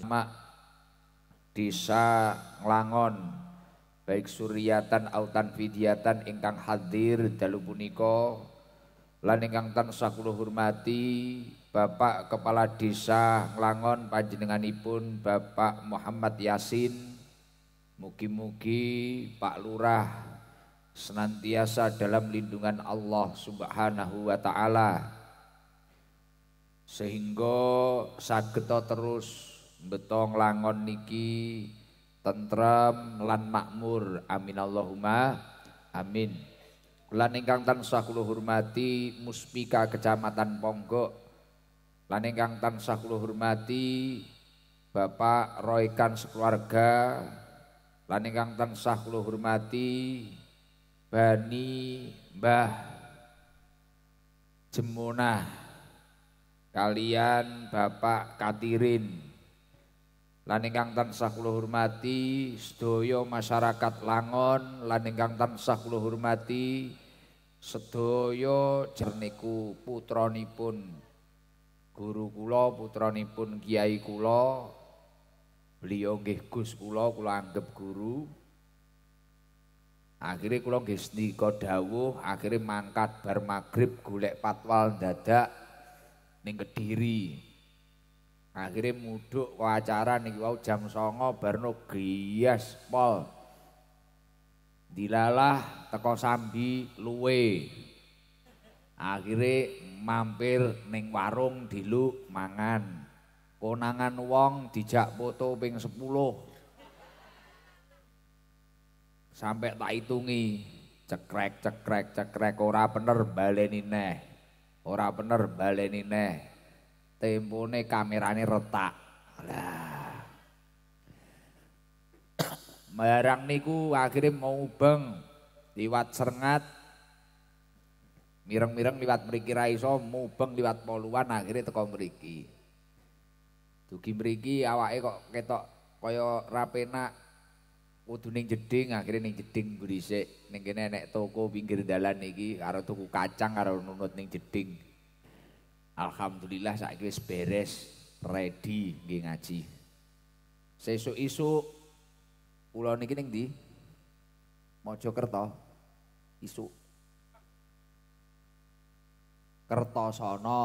Mak desa nglangon baik suryatan, autan vidyatan ingkang hadir dalu punika lan ingkang tansah kula hormati Bapak Kepala Desa Nglangon panjenenganipun Bapak Muhammad Yasin mugi-mugi Pak Lurah senantiasa dalam lindungan Allah Subhanahu wa taala sehingga sageta terus betong langon niki tentrem lan makmur amin Allahumma amin lan ingkang tansah kula hormati Muspika Kecamatan Ponggok lan ingkang tansah kula hormati Bapak Roykan sekeluarga lan ingkang tansah kula hormati Bani Mbah Jemunah kalian Bapak Katirin lan ingkang tansah kula hormati sedaya masyarakat Langon lan ingkang tansah kula hormati sedaya jerniku putranipun guru kula putranipun kiai kula beliau nggih Gus kula kula anggap guru akhirnya kula nggih snika dawuh akhirnya mangkat bar magrib golek patwal dadak ning Kediri Akhirnya muduk wacara nih, wow wau jam songo berno gias pol. Dilalah teko sambi luwe. Akhirnya mampir ning warung dilu mangan. Konangan wong dijak foto ping sepuluh. Sampai tak hitungi cekrek cekrek cekrek ora bener baleni neh. Ora bener baleni neh. Tempone kamerane retak. Lah. Barang niku akhirnya mau beng liwat serengat mireng-mireng liwat mriki raiso, mau mubeng liwat poluan akhirnya teko mriki. Dugi mriki awake kok ketok kaya rapena penak kudu ning jeding akhirnya ning jeding berisik ning kene nek toko pinggir dalan niki, karo tuku kacang karo nunut ning jeding Alhamdulillah saya wis beres, ready geng ngaji. sesuk isu pulau niki ning di, Mojokerto. isu Kertosono.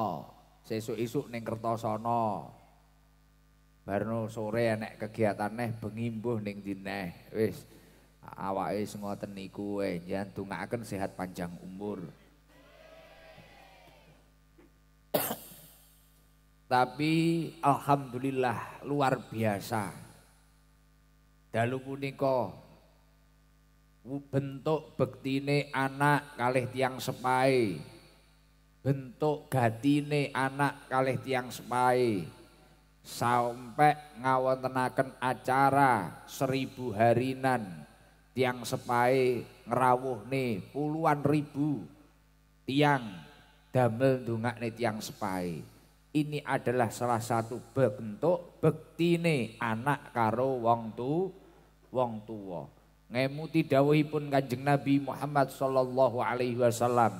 sesuk isu neng Kertosono. Baru sore enek kegiatan neh pengimbuh neng ning ndi neh. Wis ngoten niku eh, jantung tungaken sehat panjang umur. Tapi alhamdulillah luar biasa. Dalu punika bentuk bektine anak kalih tiang sepai. Bentuk gatine anak kalih tiang sepai. Sampai ngawontenaken acara seribu harinan tiang sepai ngerawuh nih puluhan ribu tiang damel dungakne tiang sepai. Ini adalah salah satu bentuk bektine anak karo wong tu wong tuwa. Ngemuti dawuhipun Kanjeng Nabi Muhammad sallallahu alaihi wasallam.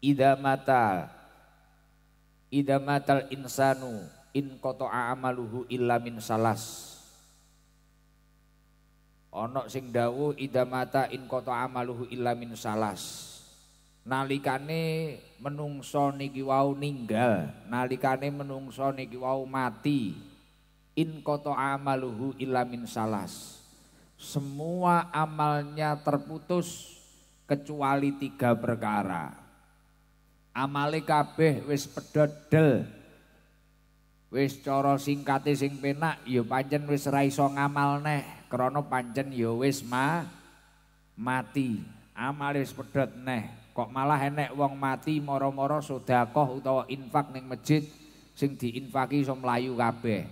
Idza mata Idza matal insanu in qata'a amaluhu illa min salas. Onok sing dawuh idza mata in qata'a amaluhu illa min salas nalikane menungso niki wau ninggal nalikane menungso niki wau mati in koto amaluhu ilamin salas semua amalnya terputus kecuali tiga perkara amale kabeh wis pedodel wis cara singkate sing penak ya pancen wis ra iso ngamal neh krana pancen ya wis ma mati amale wis pedod neh kok malah enek wong mati moro-moro sodakoh utawa infak ning masjid sing diinfaki iso mlayu kabeh.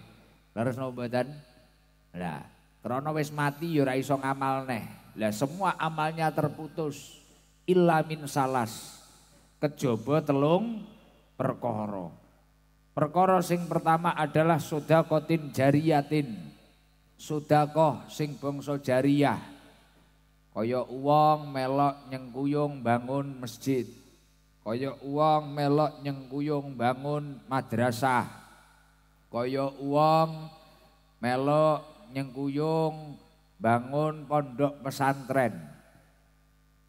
Leres napa mboten? Lah, krana wis mati ya ora iso ngamal neh. Lah semua amalnya terputus. Illa min salas. Kejaba telung perkara. Perkara sing pertama adalah sodakotin jariyatin. Sodakoh sing bangsa jariyah. Kaya uang melok nyengkuyung bangun masjid. Kaya uang melok nyengkuyung bangun madrasah. Kaya uang melok nyengkuyung bangun pondok pesantren.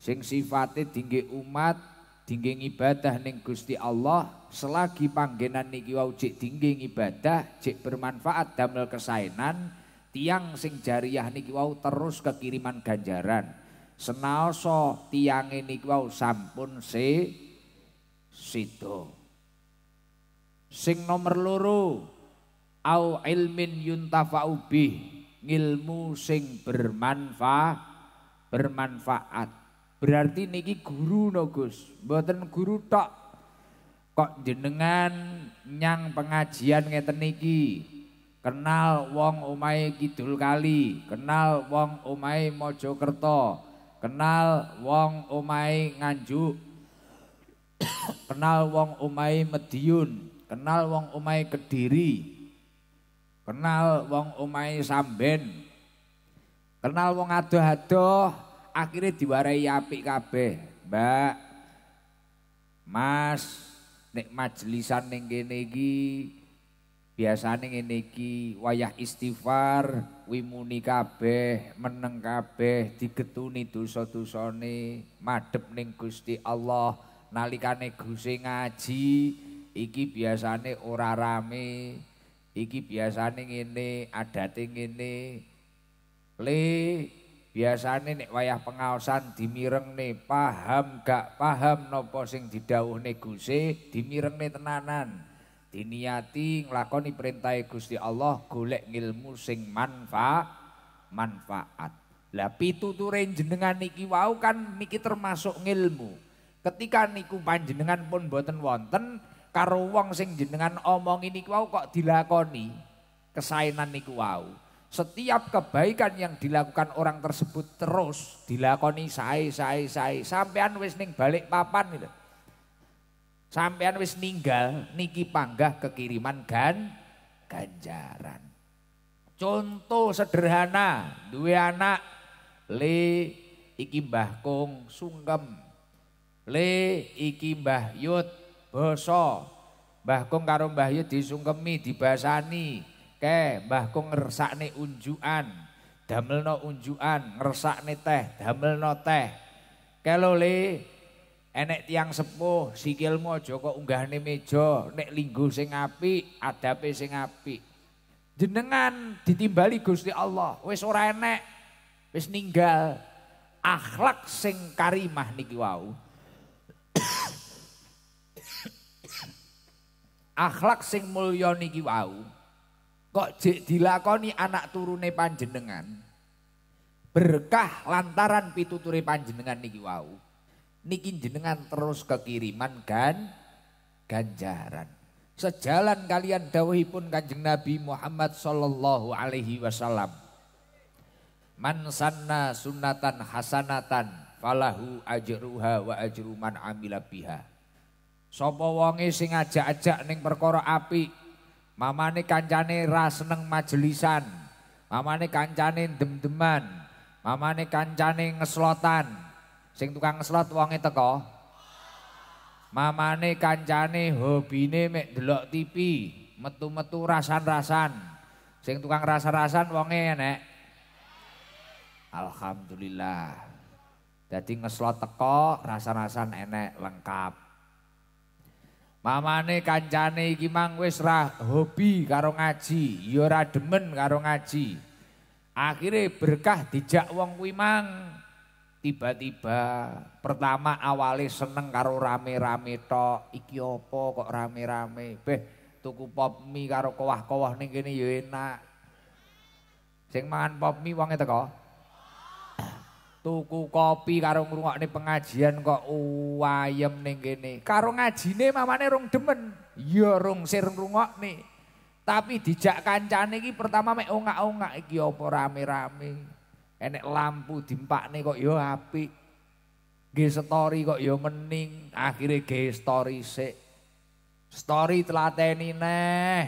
Sing sifate tinggi umat, tinggi ibadah ning Gusti Allah, selagi panggenan niki wau cek tinggi ibadah, cek bermanfaat damel kesainan, tiang sing jariah niki wau terus kekiriman ganjaran senaoso tiang ini kau sampun si sido sing nomer loro au ilmin yuntafa ubi ngilmu sing bermanfa bermanfaat berarti niki guru no Gus guru tok kok jenengan nyang pengajian ngeten niki kenal wong omahe kidul kali kenal wong omahe mojokerto kenal wong omai nganjuk kenal wong omai mediun kenal wong omai kediri kenal wong omai samben kenal wong adoh-adoh akhirnya diwarai api kabeh mbak mas nek majelisan ning kene iki biasane ngene iki wayah istighfar wimuni kabeh meneng kabeh digetuni dosa-dosane madhep ning Gusti Allah nalikane guse ngaji iki biasane ora rame iki biasane ngene adate ngene le biasane nek wayah pengaosan dimirengne paham gak paham napa sing didhawuhne guse dimirengne tenanan diniati nglakoni perintah Gusti Allah golek ilmu sing manfa manfaat. Lah pituture jenengan niki wau kan niki termasuk ngilmu. Ketika niku panjenengan pun boten wonten karo wong sing jenengan omong ini wau kok dilakoni kesainan niku wau. Setiap kebaikan yang dilakukan orang tersebut terus dilakoni sae sae sae sampean wis ning balik papan gitu. Sampean wis ninggal niki panggah kekiriman gan ganjaran. Contoh sederhana, dua anak le iki Mbah Kong sungkem. Le iki Mbah Yud boso. Mbah Kong karo Mbah Yut disungkemi, dibasani. Ke Mbah Kung ngersakne unjukan, damelno unjuan, ngersakne teh, damelno teh. Kelo le Enek tiang sepuh, sikilmu aja kok unggahane meja, nek linggo sing apik, adape sing apik. Jenengan ditimbali Gusti Allah, wis ora enek, wis ninggal akhlak sing karimah niki wau. akhlak sing mulya niki wau kok jek dilakoni anak turune panjenengan berkah lantaran pituture panjenengan niki wau niki jenengan terus kekiriman kan ganjaran. Sejalan kalian dawuhipun Kanjeng Nabi Muhammad sallallahu alaihi wasallam. Man sanna sunnatan hasanatan falahu ajruha wa ajru man amila biha. Sapa wonge sing ajak-ajak ning perkara apik, mamane kancane ra seneng majelisan, mamane kancane dem-deman, mamane kancane ngeslotan, Sing tukang slot wonge teko. Mamane kancane hobine mek delok TV, metu-metu rasan-rasan. Sing tukang rasa-rasan wonge enek. Alhamdulillah. jadi ngeslot teko, rasan-rasan enek lengkap. Mamane kancane iki mang wis ra hobi karo ngaji, ya demen karo ngaji. Akhire berkah dijak wong kuwi mang tiba-tiba pertama awali seneng karo rame-rame to. iki apa kok rame-rame beh tuku pop mie karo kowah-kowah ning kene ya enak sing mangan pop mie wonge teko tuku kopi karo ngrungokne pengajian kok uwayem ning kene karo ngajine mamane rung demen ya rung sir ngrungokne tapi dijak kancane iki pertama mek ongak-ongak iki apa rame-rame enek lampu dimpakne kok ya apik. Nggih story kok ya mening, akhire ge story sik. Story telateni neh.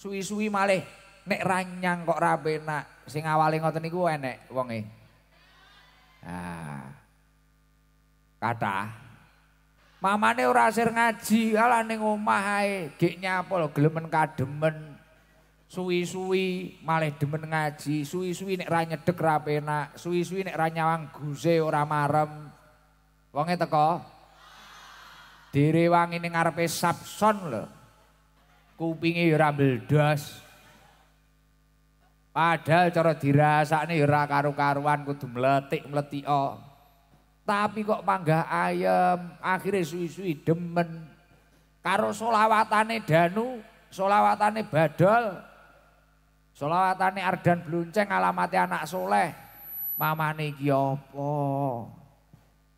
Suwi-suwi malih nek ranyang kok ra penak. Sing awale ngoten niku enek wonge. Ah. Kata mamane ora sir ngaji, alah ning omah ae, gek nyapol gelemen kademen. sui-sui malih demen ngaji, sui-sui nek ra nyedek ra penak, sui-sui nek ra nyawang guse ora marem. Wonge teko. Dire wangi ning ngarepe Sapson lho. Kupinge ya ora mbledos. Padahal cara dirasakne ora karu-karuan kudu mletik-mletik. Tapi kok manggah ayem, akhirnya sui-sui demen. Karo solawatane danu, solawatane badal, Solawatane Ardan Blunceng alamate anak soleh. Mamane iki apa?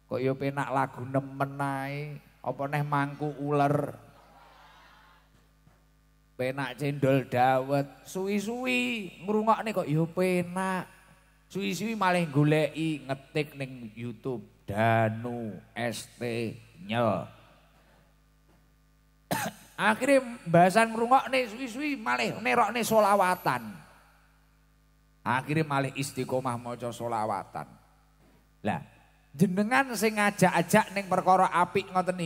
Kok yo penak lagu nemen ae. Apa neh mangku uler? Penak cendol dawet. Suwi-suwi ngrungokne kok yo penak. Suwi-suwi malah goleki ngetik ning YouTube Danu ST nyel. Akhirnya bahasan merungok nih suwi-suwi malih nerok nih solawatan. Akhirnya malih istiqomah mojo solawatan. Lah jenengan sing ngajak-ajak neng perkara apik ngoten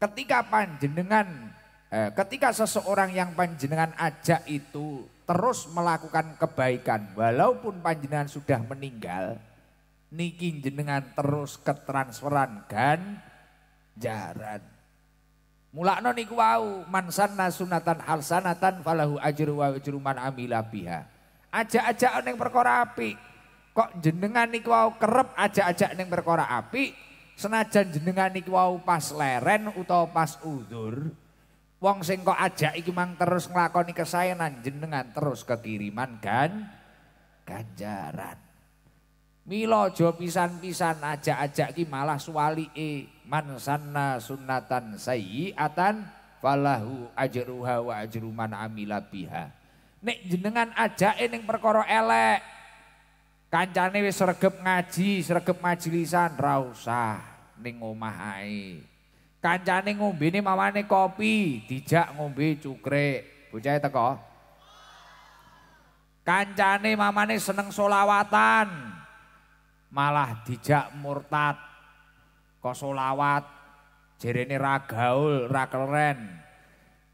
Ketika panjenengan eh, ketika seseorang yang panjenengan ajak itu terus melakukan kebaikan walaupun panjenengan sudah meninggal niki jenengan terus ketransferan kan jaran Mulakno niku wau man sanna sunatan halsanatan falahu ajru wa ajru man amila biha. Ajak-ajak ning perkara apik. Kok jenengan niku wau kerep ajak-ajak ning perkara apik, senajan jenengan niku wau pas leren utawa pas udur. Wong sing kok ajak iki mang terus nglakoni kesayanan jenengan terus kekiriman kan ganjaran. Milo jo pisan-pisan ajak-ajak ki malah suwalike man sanna sunnatan sayyi'atan falahu ajruha wa ajru man amila biha. Nek jenengan ajake ning perkara elek. Kancane wis sregep ngaji, sregep majlisan ra usah ning omah ae. Kancane ngombene mawane kopi, dijak ngombe cukrek. Bocahe ya teko. Kancane mamane seneng solawatan. Malah dijak murtad kosolawat, jerene ra gaul, ra keren.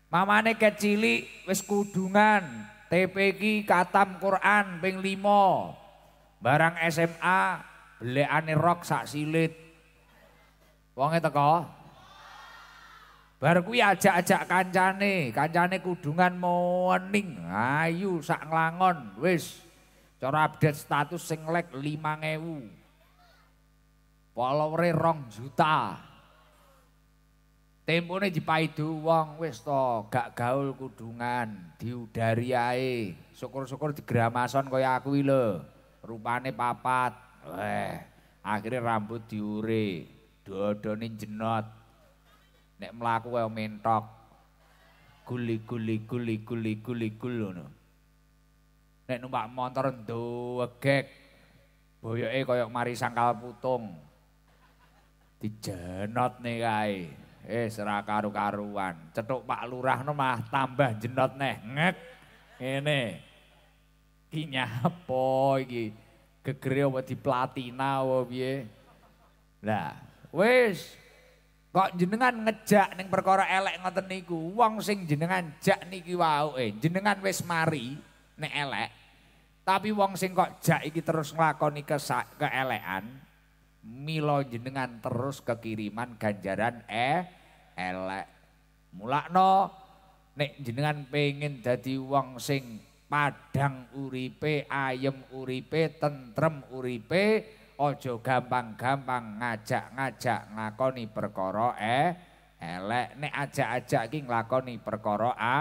Mamane kecili wis kudungan, TP iki katam Quran ping limo, Barang SMA ane rok sak silit. Wonge teko. Bar kuwi ajak-ajak kancane, kancane kudungan moning, ayu sak nglangon, wis. Cara update status sing lek 5000. followere rong juta. Tempone dipaidu wong wis to gak gaul kudungan, diudari ae. Syukur-syukur digramason kaya aku iki lho. Rupane papat. Weh, akhire rambut diure, dodone jenot. Nek mlaku kaya mentok. Guli guli guli guli guli guli ngono. Nek numpak motor ndo egek. Boyoke kaya mari sangkal putung. dijenot nih kai. Eh serah karu-karuan. Cetuk Pak Lurah no mah tambah jenot neh. Ngek. Ini. Kinya apa ini. Gegere apa di platina apa biye. Lah, wis kok jenengan ngejak ning perkara elek ngoten niku. Wong sing jenengan jak niki wau eh. jenengan wis mari nek elek. Tapi wong sing kok jak iki terus nglakoni ke keelekan, milo jenengan terus kekiriman ganjaran eh elek. Mulakno nek jenengan pengen jadi wong sing padang uripe, ayem uripe, tentrem uripe, ojo gampang-gampang ngajak-ngajak ngakoni perkara eh elek nek ajak-ajak ki nglakoni perkara a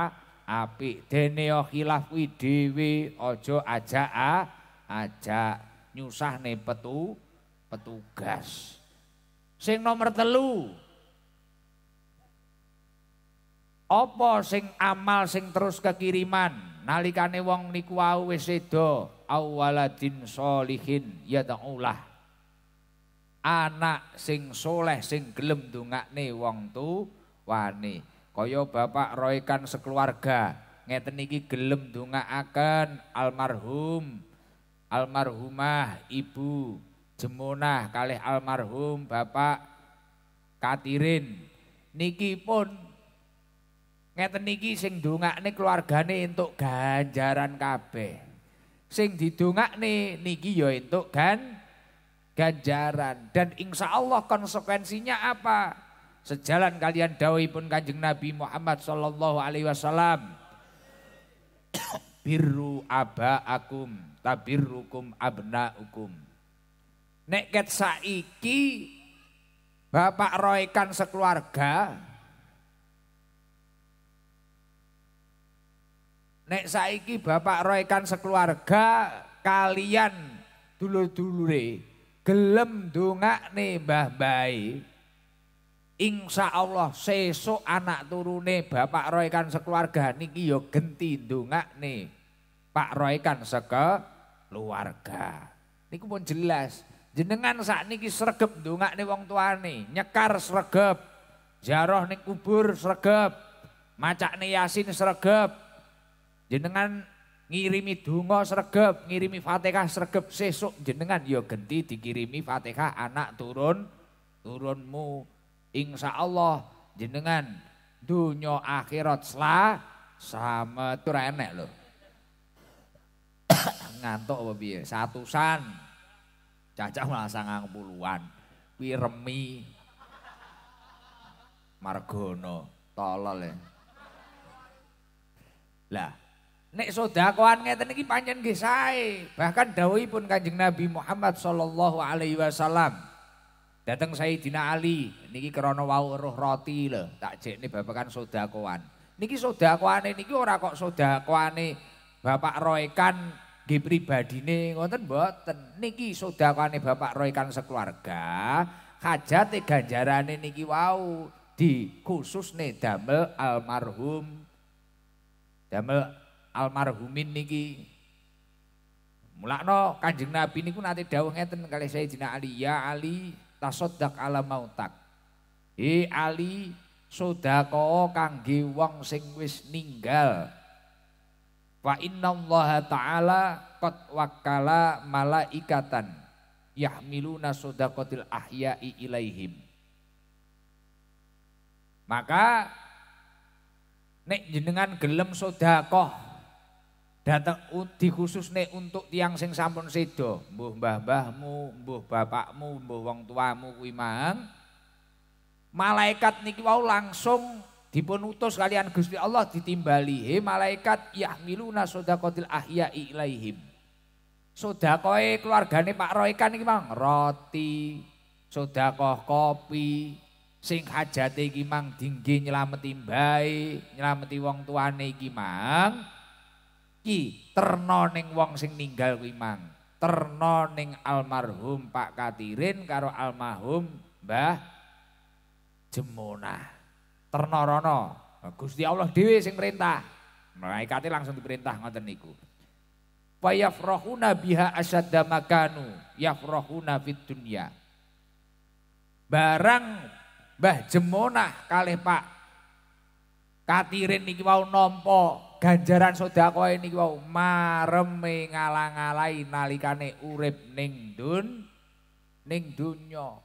api dene khilaf kuwi dhewe aja ajak a ajak ne petu petugas. Sing nomor telu. Apa sing amal sing terus kekiriman nalikane wong niku wau wis sedo awaladin solihin ya ta'ulah. Anak sing soleh sing gelem dongakne wong tu wani. Kaya bapak roikan sekeluarga ngeten iki gelem dongaaken almarhum almarhumah ibu Jemunah kalih almarhum Bapak Katirin niki pun ngeten niki sing dongakne keluargane entuk ganjaran kabeh. Sing didongakne niki ya entuk gan ganjaran dan insya Allah konsekuensinya apa? Sejalan kalian dawai pun kanjeng Nabi Muhammad Sallallahu Alaihi Wasallam. Birru tabirukum tabirrukum ukum Nek ket saiki Bapak Roykan sekeluarga Nek saiki Bapak Roykan sekeluarga kalian dulur-dulure gelem dongakne Mbah bayi, Insyaallah Allah sesok anak turune Bapak Roy kan sekeluarga niki yo genti dongak nih Pak Roy sekeluarga, seke Niku pun jelas Jenengan saat serkep, sregep nih wong tua nih, nyekar sregep, jaroh nih kubur sregep, nih yasin sregep. Jenengan ngirimi dungo sregep, ngirimi Fatihah sregep sesuk jenengan yo ya genti dikirimi Fatihah anak turun turunmu. Insya Allah jenengan dunyo akhirat selah sama turanek enek loh. Ngantuk apa satu Satusan. Cacah malah sangang puluhan. Wiremi. Margono. Tolol ya. Lah, nek sodakoan ngeten iki pancen nggih bahkan Bahkan pun Kanjeng Nabi Muhammad sallallahu alaihi wasallam datang Sayyidina Ali niki kerana wau roh roti loh, tak ini jekne babakan sodakoan. Niki sodakoane ini orang kok ini, Bapak Roekan nggih pribadine ngoten boten Niki sodakane Bapak Roy sekeluarga, hajate ganjarane niki wau di nih damel almarhum damel almarhumin niki. Mulakno Kanjeng Nabi niku nate dawuh ngeten kali jina Ali, ya Ali tasodak ala mautak. Ali sedekah kangge wong sing wis ninggal. Wa Allah ta'ala qad wakala malaikatan yahmiluna sodakotil ahya'i ilaihim. Maka nek jenengan gelem sodakoh datang di khusus nek untuk tiang sing sampun sedo, mbuh mbah-mbahmu, mbuh bapakmu, mbuh wong tuamu kuwi Malaikat niki wau langsung Dipun kalian Gusti Allah ditimbali he malaikat yahmiluna sodakotil ahya ilaihim. Sodakoe keluargane Pak kan iki mang roti, sodakoh kopi, sing hajate iki mang dinggi nyelameti bae, nyelameti wong tuane iki mang. Ki terno wong sing ninggal kuwi mang. Terno almarhum Pak Katirin karo almarhum Mbah Jemunah Ternorono. Gusti Allah Dewi sing perintah. Malaikate langsung diperintah ngoten niku. Wa yafrahuna biha asyadda makanu yafrahuna fid dunya. Barang Mbah Jemonah kalih Pak Katirin niki wau nampa ganjaran sedekah niki wau mareme ngalang-alai nalikane urip ning dun ning donya.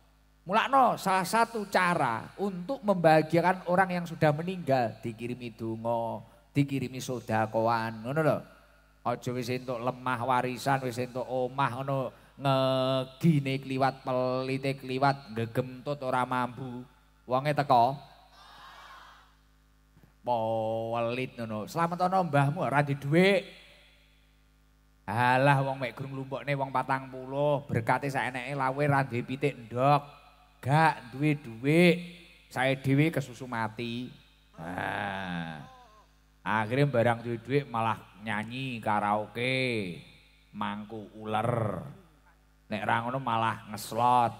Mulakno salah satu cara untuk membahagiakan orang yang sudah meninggal dikirimi dungo, dikirimi sodakoan, ngono lho. Aja wis entuk lemah warisan, wis entuk omah ngono ngegine kliwat pelite kliwat gegemtut, ora mampu. Wonge teko. Pelit ngono. Selamat ana mbahmu ora di dhuwit. Alah wong mek grung lumpukne wong 40 berkate saeneke lawe ra duwe pitik ndok gak duwe duit saya dewi susu mati. Nah, akhirnya barang duit duit malah nyanyi karaoke, mangku ular. Nek rangono malah ngeslot.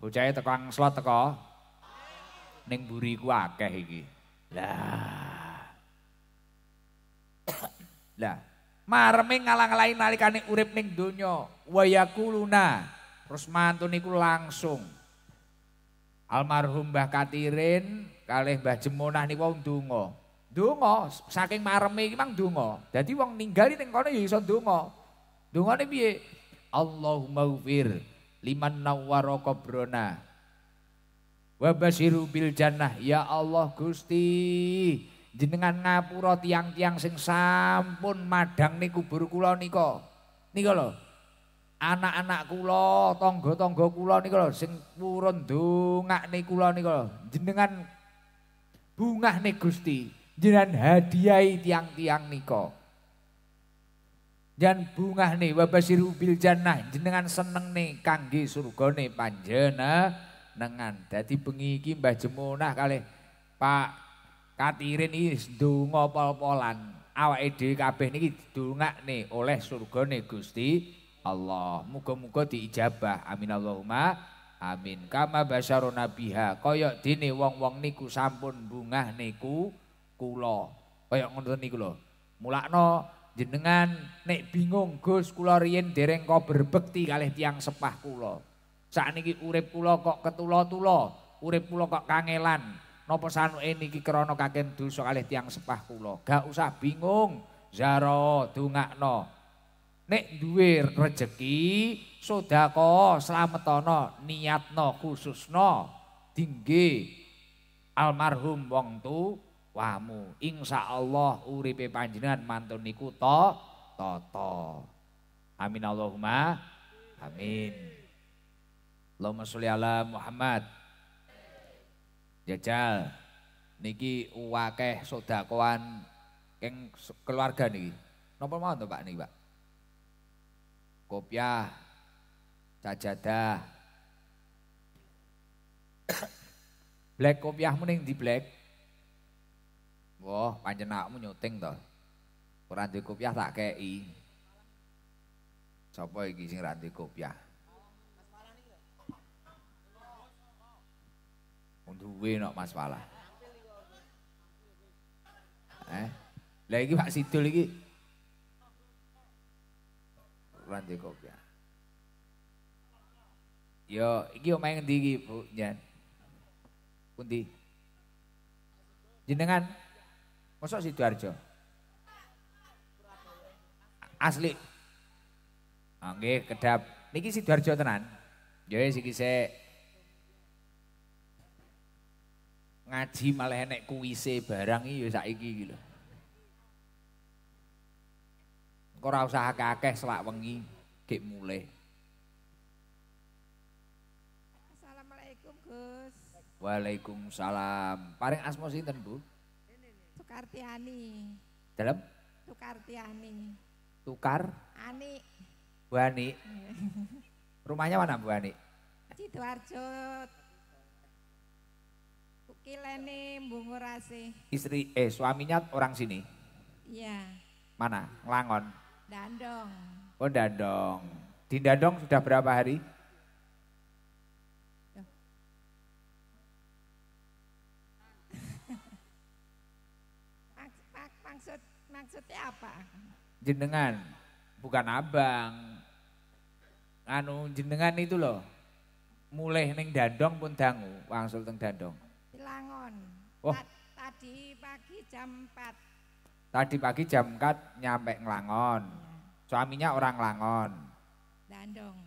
Bocahnya teko ngeslot teko. Neng buri ku akeh iki. Lah. lah, mareme ngalang lain nalikane urip ning donya. Wa yakuluna. Terus mantu niku langsung almarhum Mbah Katirin kalih Mbah Jemunah niku ndonga. Ndonga saking mareme iki mang ndonga. Dadi wong ninggal ning kono ya iso ndonga. Ndongane piye? Allahumma ufir liman nawwara qabrona. Wa basyiru bil jannah ya Allah Gusti. Jenengan ngapura tiang-tiang sing sampun madang niku kubur kula nika. Nika lho. anak-anak kula, tangga-tangga kula niku lho sing purun dongakne kula niku lho. Jenengan bungahne Gusti, jenengan hadiahi tiang-tiang nika. Jan bungahne wa basiru bil jannah, jenengan senengne kangge surgane panjenengan. Dadi bengi iki Mbah Jemunah kalih Pak Katirin iki ndonga pol-polan. Awake dhewe kabeh niki nih oleh surgane Gusti Allah. Muga-muga diijabah. Amin Allahumma. Amin. Kama basyaru nabiha. Koyok dini wong-wong niku sampun bungah niku kulo. Koyok ngonton niku lo. Mulakno jenengan nek bingung gus kulo rien dereng kau berbakti. kalih tiang sepah kulo. Saat niki urip kulo kok ketulo-tulo. Urip kulo kok kangelan. Nopo sanu ini ki krono kaken dusok alih tiang sepah kulo. Gak usah bingung. Zaro dungakno. Nek duwe rejeki sodako selametono, niatno khususno dingge almarhum wong tu wamu. Allah uripe panjenengan mantun niku to toto. Amin Allahumma amin. Allahumma sholli ala Muhammad. Jajal niki wakeh sodakoan keng keluarga niki. Napa mawon tuh Pak niki Pak? kopiah, sajadah. black kopiah mending di black. Wah, panjenakmu nyuting toh. Ora di kopiah tak kei. i iki sing ranti kopiah? Duwe nok Mas Walah. Eh. Lah Pak situ lagi lan Jekobya. Yo, iki yo main ngendi Bu? jen. Pundi? Jenengan si Sidoarjo? Asli. angge ah, kedap. Niki Sidoarjo tenan. Yo wis iki Ngaji malah enek kuise barang iyo saiki iki ora usah akeh-akeh selak wengi gek mulai. Assalamualaikum Gus. Waalaikumsalam. Paring sih sinten Bu? Sukartiani. Dalam? Sukartiani. Tukar? Ani. Bu Ani. Rumahnya mana Bu Ani? Sidoarjo. Kilene Bungurasi. Istri eh suaminya orang sini? Iya. Mana? Langon. Dandong. Oh Dandong. Di Dandong sudah berapa hari? Maksud, maksudnya apa? Jenengan, bukan abang. Anu jenengan itu loh. Mulai neng dandong pun dangu, wangsul teng dandong. Pilangon. Oh. Tadi pagi jam 4. Tadi pagi jam 4 nyampe ngelangon. Suaminya orang Langon. Dandong.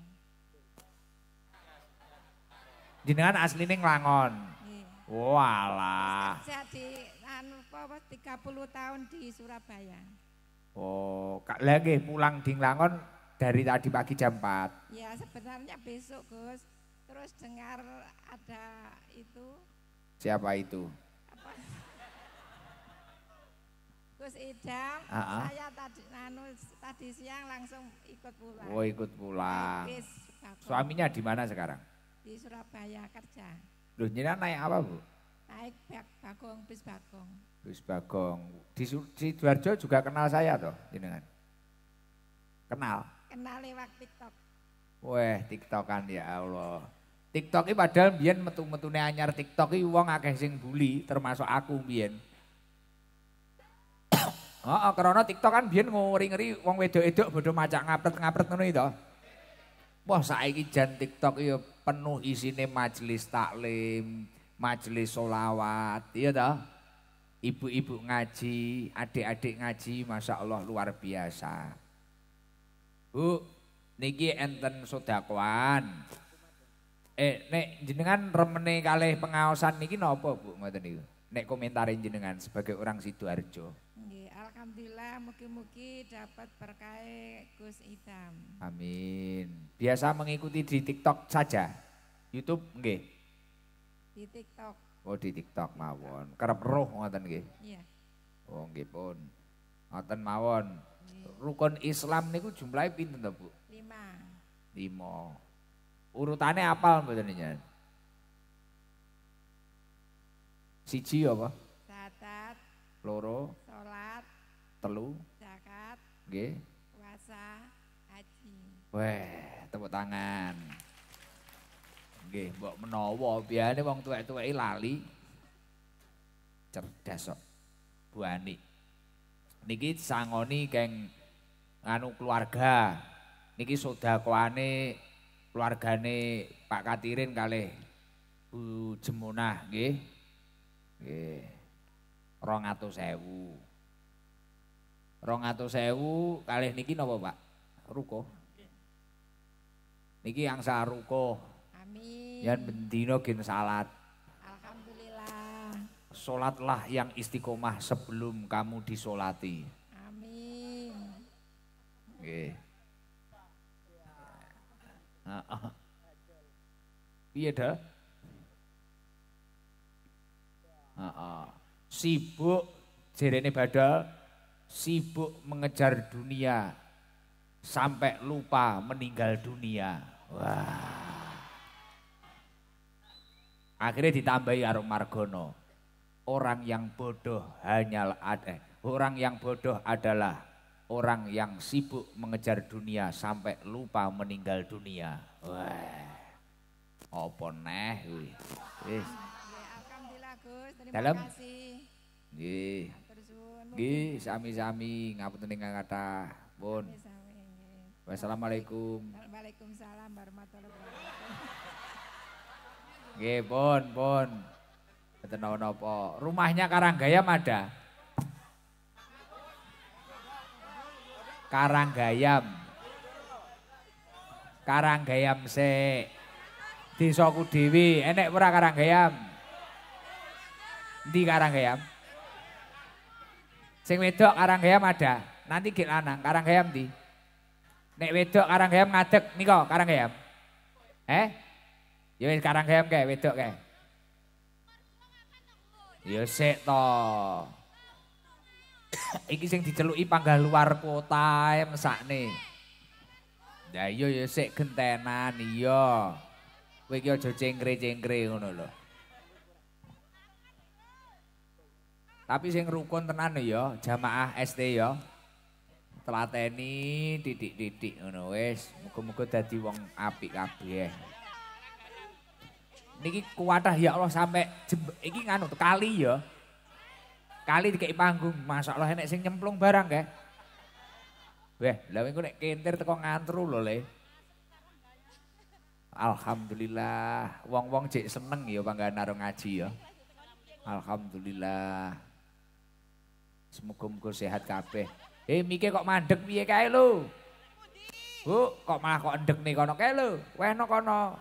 Jenengan aslinya Langon. Walah. Iya. Oh, Saya di anu apa 30 tahun di Surabaya. Oh, Kak lagi pulang di Langon dari tadi pagi jam 4. Ya, sebenarnya besok, Gus. Terus dengar ada itu. Siapa itu? Gus Idam, uh -huh. saya tadi nanu tadi siang langsung ikut pulang. Oh, ikut pulang. Bis, Suaminya di mana sekarang? Di Surabaya kerja. Loh, nyenan naik apa, Bu? Naik bak bagong, bis bagong. Bis bagong. Di di Duarjo juga kenal saya toh, jenengan. Kenal. Kenal lewat TikTok. Weh, TikTokan ya Allah. TikTok ini padahal biar metu-metune anyar TikTok ini uang akeh sing bully, termasuk aku biar. Oh, Oh, karena TikTok kan biar ngori-ngeri wong wedok-wedok bodo macak ngapret-ngapret nuno itu. Wah, saiki jan TikTok iyo penuh isine majelis taklim, majelis solawat, iya dah. Ibu-ibu ngaji, adik-adik ngaji, masya Allah luar biasa. Bu, niki enten sodakoan. Eh, nek jenengan remene kalih pengawasan niki nopo Bu, ngoten niku? Nek komentarin jenengan sebagai orang Sidoarjo. Alhamdulillah mugi-mugi dapat berkah Gus Idam. Amin. Biasa mengikuti di TikTok saja. YouTube nggih. Di TikTok. Oh di TikTok mawon. Kerep roh ngoten nggih. Iya. Oh nggih pun. Ngoten mawon. Iya. Rukun Islam niku jumlahnya pinten to, Bu? 5. 5. Urutane apal mboten nyen? Siji apa? Zakat. Loro. Salat telu zakat nggih puasa haji weh tepuk tangan nggih mbok menawa biyane wong tuwek tuweki lali cerdas kok buani niki sangoni keng anu keluarga niki sodakoane keluargane Pak Katirin kali Bu Jemunah nggih nggih sewu Rong atau sewu kalih niki napa Pak? Ruko. Niki yang saruko. Amin. yang bendina gen salat. Alhamdulillah. solatlah yang istiqomah sebelum kamu disolati. Amin. Nggih. iya Piye dah? Heeh. Sibuk jerene badal sibuk mengejar dunia sampai lupa meninggal dunia. Wah. Akhirnya ditambahi Arum Margono. Orang yang bodoh hanya ada. Eh, orang yang bodoh adalah orang yang sibuk mengejar dunia sampai lupa meninggal dunia. Wah. Apa neh Terima Dalam. Nggih. Gih, sami-sami ngapunten ingkang kata, bun. Wassalamualaikum. Waalaikumsalam warahmatullahi wabarakatuh. Nggih, bun, pun. Mboten Nopo. Rumahnya Karanggayam ada? Karanggayam. Karanggayam se, di Soko Dewi, enek pura Karanggayam? Di Karanggayam? Sing wedok karang Karanggayam ada. Nanti gek lanang Karanggayam di. Nek wedok karang Karanggayam ngadeg karang Karanggayam. Eh? Ya karang Karanggayam kayak wedok kayak. Ya sik to. Iki sing diceluki panggal luar kota yang Ya iya ya sik gentenan iya. Kowe iki aja cengkre-cengkre ngono lho. Tapi sing rukun tenan ya jamaah ST ya. Telateni titik-titik ngono wis. Muga-muga dadi wong apik kabeh. Niki kuatah ya Allah sampai iki nganu kali ya. Kali dikei panggung, Allah enek sing nyemplung barang ke. Weh, lha engko nek kentir teko ngantru lho Le. Alhamdulillah, wong-wong jek seneng ya panggonan ngaji ya. Alhamdulillah. Semoga-moga sehat kabeh. Eh mike kok mandeg piye kae lho? Bu, kok malah kok endek nih kono kae lho. Wehno kono.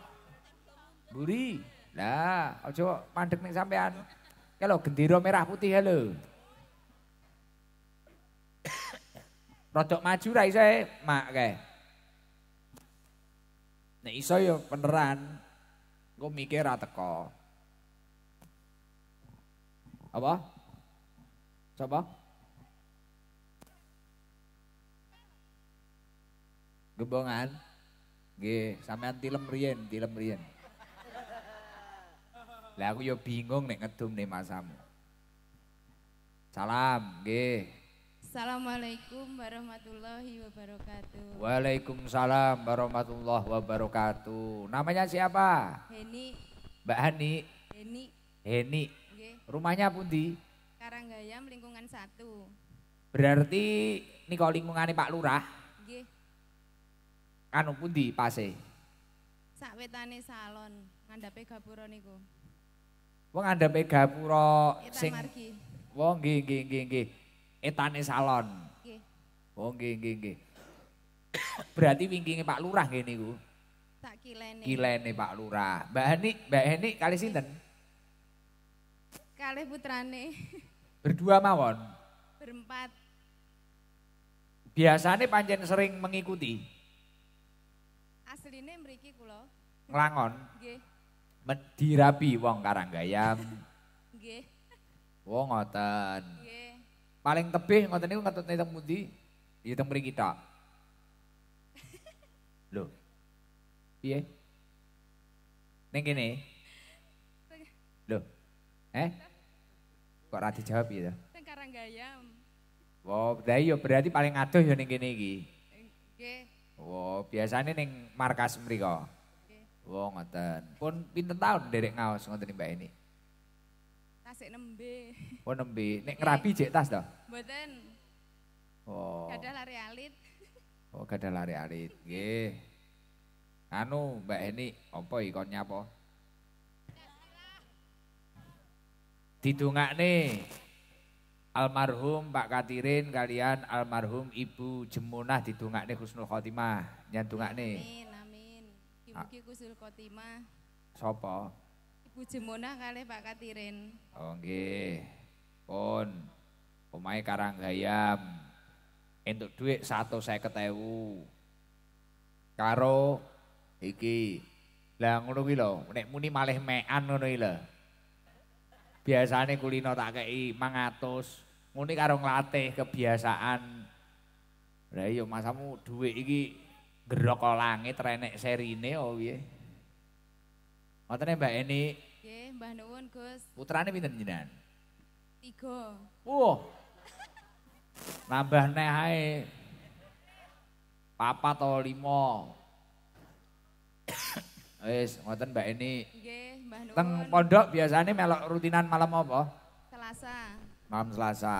Buri. Lah, aja mandeg ning sampean. Kae lho gendera merah putih kae lho. Rodok maju ra iso e, mak kae. Nek iso ya beneran. Engko mikir ra teko. Apa? Coba? Gembongan. g, sampean tilem riyen, tilem riyen. Lah aku yo bingung nek nih masamu. Salam, g. Assalamualaikum warahmatullahi wabarakatuh. Waalaikumsalam warahmatullahi wabarakatuh. Namanya siapa? Heni. Mbak Hani. Heni. Heni. Nggih. Rumahnya pundi? Karanggayam lingkungan 1. Berarti niko lingkungane Pak Lurah anu pundi pase? Sakwetane salon ngandhape gapura niku. Wong ngandhape gapura sing Wong nggih nggih nggih nggih. Etane salon. Wong nggih nggih nggih. Berarti wingkinge Pak Lurah nggih niku. Tak kilene. Kilene Pak Lurah. Mbak Heni, Mbak Heni kali sinten? Kali putrane. Berdua mawon. Berempat. Biasanya panjen sering mengikuti mriki kula. Nglangon. Nggih. Mendirapi wong Karanggayam. Nggih. Wong ngoten. Nggih. Paling tebih ngoten niku ngetut teng pundi? Ya teng mriki tok. Lho. Piye? Ning kene. Lho. Eh? Kok ora dijawab ya? Teng Karanggayam. Wow, lha iya, yo berarti paling adoh ya ning kene iki. Nggih. Wah, wow, biasanya ning markas mereka. Okay. Wah, wow, ngoten. Pun pinter taun derek ngaos ngoten mbak ini. Tasik nembe. Oh nembe. Nek ngerapi okay. jek tas dah. Boten. Wah. Oh. Gada lari alit. Oh, gada lari alit. Ye. Anu mbak ini, apa ikonnya apa? Didungak nih. almarhum Pak Katirin kalian almarhum Ibu Jemunah ditungakne husnul khotimah nyen dungakne amin amin Ibu ah. husnul khotimah Sopo. Ibu Jemunah kali Pak Katirin oh nggih pun omahe duit satu saya 150.000 karo iki lah ngono kuwi lho nek muni malih mekan ngono iki lho biasane kulina tak kei mangatus ngene karo nglatih kebiasaan lha iya masamu duwe iki gerok langit renek serine oh piye ngotene mbak ini nggih mbah nuwun Gus putrane pinten jenengan Tiga. Wah. Nambah neh ae. Papa to lima. Wis, ngoten Mbak ini. Nggih. Teng pondok biasanya melok rutinan malam apa? Selasa. Malam Selasa.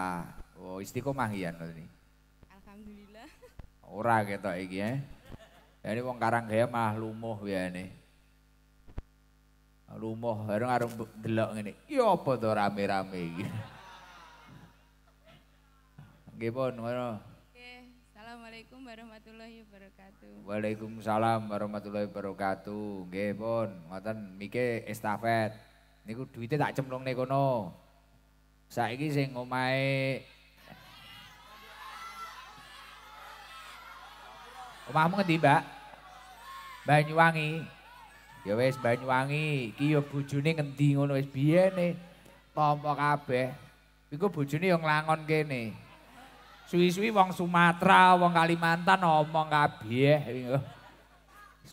Oh, istiqomah iya Alhamdulillah. Ora gitu iki ya. Ya ini wong karang mah lumuh ya ini. Lumuh, baru ngarum delok ini. Iya apa tuh rame-rame ini. Gimana, gimana? Assalamualaikum warahmatullahi wabarakatuh. Waalaikumsalam warahmatullahi wabarakatuh. Nggih, pun, ngoten mike estafet. Niku duwite tak cemplungne kono. Saiki sing omahe Omahmu ngendi, Mbak? Banyuwangi. Ya wis Banyuwangi, iki ya bojone ngendi ngono wis biyene. Tampa kabeh. Iku bojone ya nglangon kene. Suwi-suwi wong Sumatera, wong Kalimantan ngomong kabeh.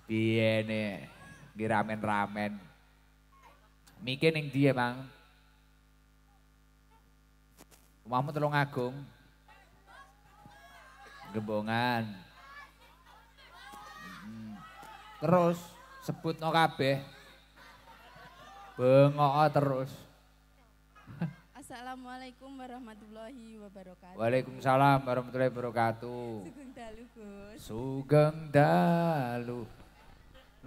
Piye ne? Nggih ramen-ramen. Mikir ning ndi, ya, Mang? Omahmu telung agung. Gembongan. Hmm. Terus sebut no kabeh. Bengok terus. Assalamualaikum warahmatullahi wabarakatuh. Waalaikumsalam warahmatullahi wabarakatuh. Sugeng dalu, Gus. Sugeng dalu.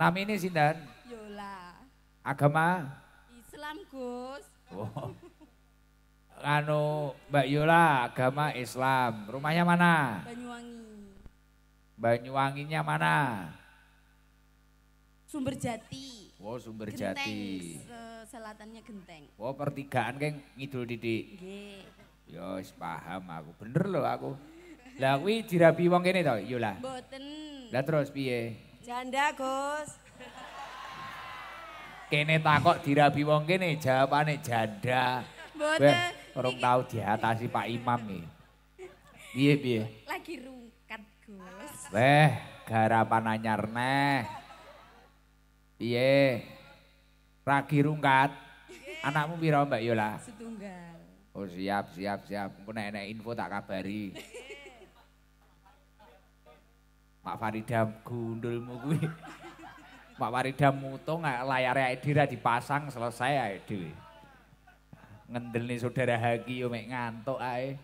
Nama ini Sindan. Yola. Agama? Islam, Gus. Oh. Anu Mbak Yola agama Islam. Rumahnya mana? Banyuwangi. Banyuwanginya mana? Sumber Jati. Oh, Sumber Genteng. selatannya genteng. Oh pertigaan geng ngidul didik. Nggih. Ya wis paham aku. Bener loh aku. Lah kuwi dirabi wong kene to? Iya lah. Mboten. Lah terus piye? Janda, Gus. Kene takok dirabi wong kene jawabane janda. Mboten. Orang tahu diatasi Pak Imam nih. Piye piye? Lagi rungkat, Gus. Weh, garapan anyar neh. Piye? Yeah. Ragi rungkat. Iya. Anakmu piro Mbak Yola? Setunggal. Oh siap, siap, siap. Aku nek info tak kabari. Pak iya. Farida gundulmu kuwi. Pak Farida muto nggak layar Edira dipasang selesai ae dhewe. Ngendel nih saudara Hagi yo mek ngantuk ae.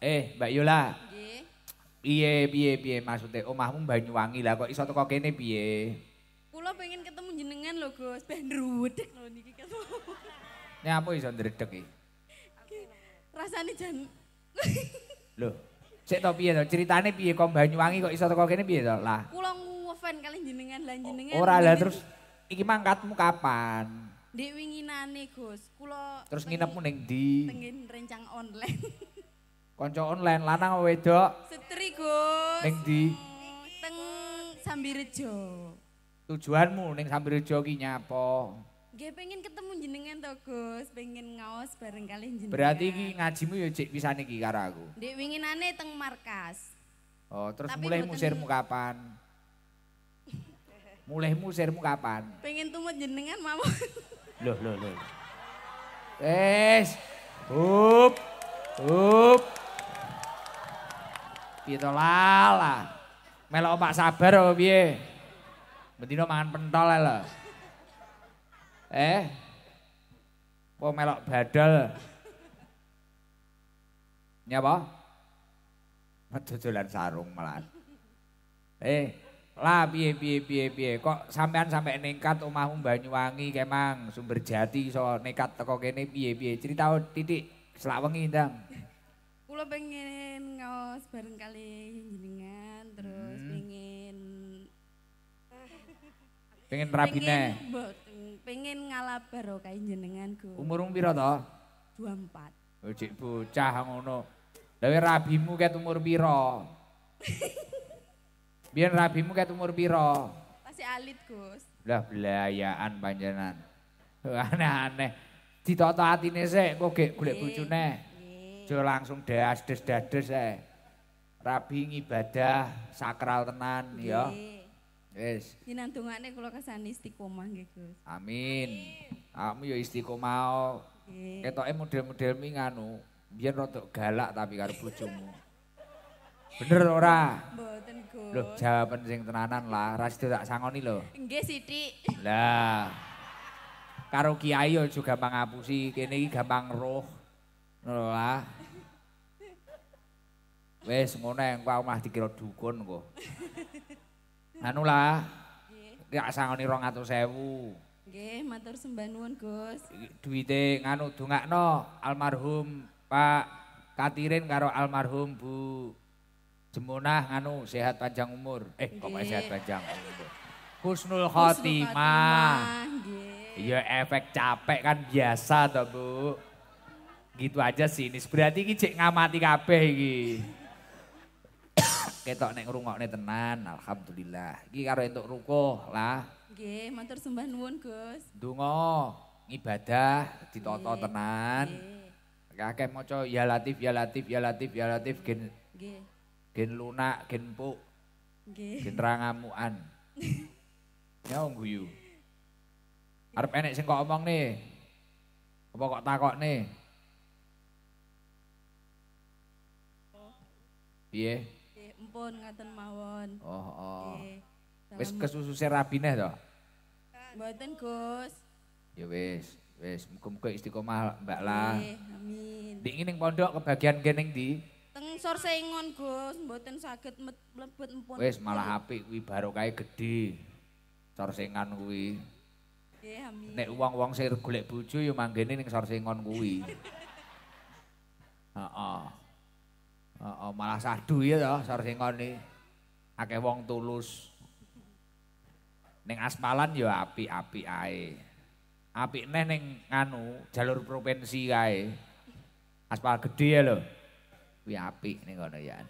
eh, Mbak Yola. Nggih. Piye piye piye maksudnya omahmu Banyuwangi lah kok iso teko kene piye? kula pengen ketemu jenengan lho Gus, ben rudek lho niki ketemu. Nek apa iso ndredeg iki? Rasane jan Lho, cek to piye to? Ceritane piye kok Banyuwangi kok iso teko kene piye to? Lah. Kula ngefan kali jenengan lah, jenengan. Ora lah terus iki mangkatmu kapan? Dek winginane Gus, kula Terus nginepmu ning ndi? Pengen rencang online. Konco online lanang wedok? Setri Gus. Ning ndi? Teng Sambirejo. Tujuanmu ning sambil ki nyapa? Nggih pengen ketemu jenengan to, Gus. Pengen ngaos bareng kali jenengan. Berarti iki ngajimu ya cek pisan iki karo aku. Ndek winginane teng markas. Oh, terus Tapi mulai musirmu kapan? mulai musirmu kapan? Pengen tumut jenengan mawon. loh, loh, loh. Es. Hup. Hup. Piye lala. Melok Pak sabar apa piye? Bentino mangan pentol lho. Eh. Po melok badal. Nyapa? Medodolan sarung malah. Eh, lah piye piye piye piye kok sampean sampe nekat omahmu Banyuwangi kemang sumber jati so nekat teko kene piye piye cerita titik selak wengi ndang kula pengen ngos bareng kali jenengan terus hmm. pengen Pengen rabine. Pengen ngalabar kae jenengan, Gu. Umurmu pira to? 24. Oh, cek bocah ngono. Lah rabimu ket umur pira? Biyen rabimu ket umur pira? Masih alit, Gus. Lah belayaan panjenengan. Aneh-aneh. Ditoto atine sik, kok gek golek bojone. Jo langsung das des dades ae. Rabi ngibadah sakral tenan, ya. Wes. Dinan dongane kula kesan istiqomah nggih, Gus. Amin. Amu ya istiqomah. Ketoke model-model mi nganu, biyen rada galak tapi karo bojomu. Bener ora? Mboten, Gus. Loh, jawaban sing tenanan lah, ra tak sangoni lho. Nggih, Siti. Lah. Karo kiai yo juga mangapusi, kene iki gampang roh. Lah. Wes ngono engko omah dikira dukun kok. Anu lah. Gak sangoni rong atus sewu. Nggih, matur sembah nuwun, Gus. Duwite nganu dongakno almarhum Pak Katirin karo almarhum Bu Jemunah nganu sehat panjang umur. Eh, kok sehat panjang umur. Husnul khotimah. Iya efek capek kan biasa toh, Bu. Gitu aja sinis. Berarti iki cek ngamati kabeh iki ketok nek ngrungokne tenan alhamdulillah iki karo entuk rukuh lah nggih matur sembah nuwun Gus donga ibadah ditata tenan Kakek akeh maca ya latif ya latif ya latif ya latif gen nggih gen lunak gen pu, nggih gen rangamukan ya guyu arep enek sing kok omong nih apa kok takok nih oh. Piye? sampun ngaten mawon. Oh, oh. Okay. Wis kesususe rabineh to? Mboten, Gus. Ya wis, wis muga-muga istiqomah Mbak lah. Amin. Ndik ngene pondok kebagian kene ndi? Teng sor sengon, Gus, mboten saged mlebet mpun. Wis malah apik kuwi barokah gedhe. Sor sengan kuwi. Nggih, amin. Nek wong-wong sing golek bojo ya manggene ning sor sengon kuwi. tuh Oh, malah sadu ya toh sar sing ngene. Akeh wong tulus. Ning aspalan ya api-api ae. Api neh ning nganu jalur provinsi kae. Aspal gede ya lho. Kuwi api ning ngono ya.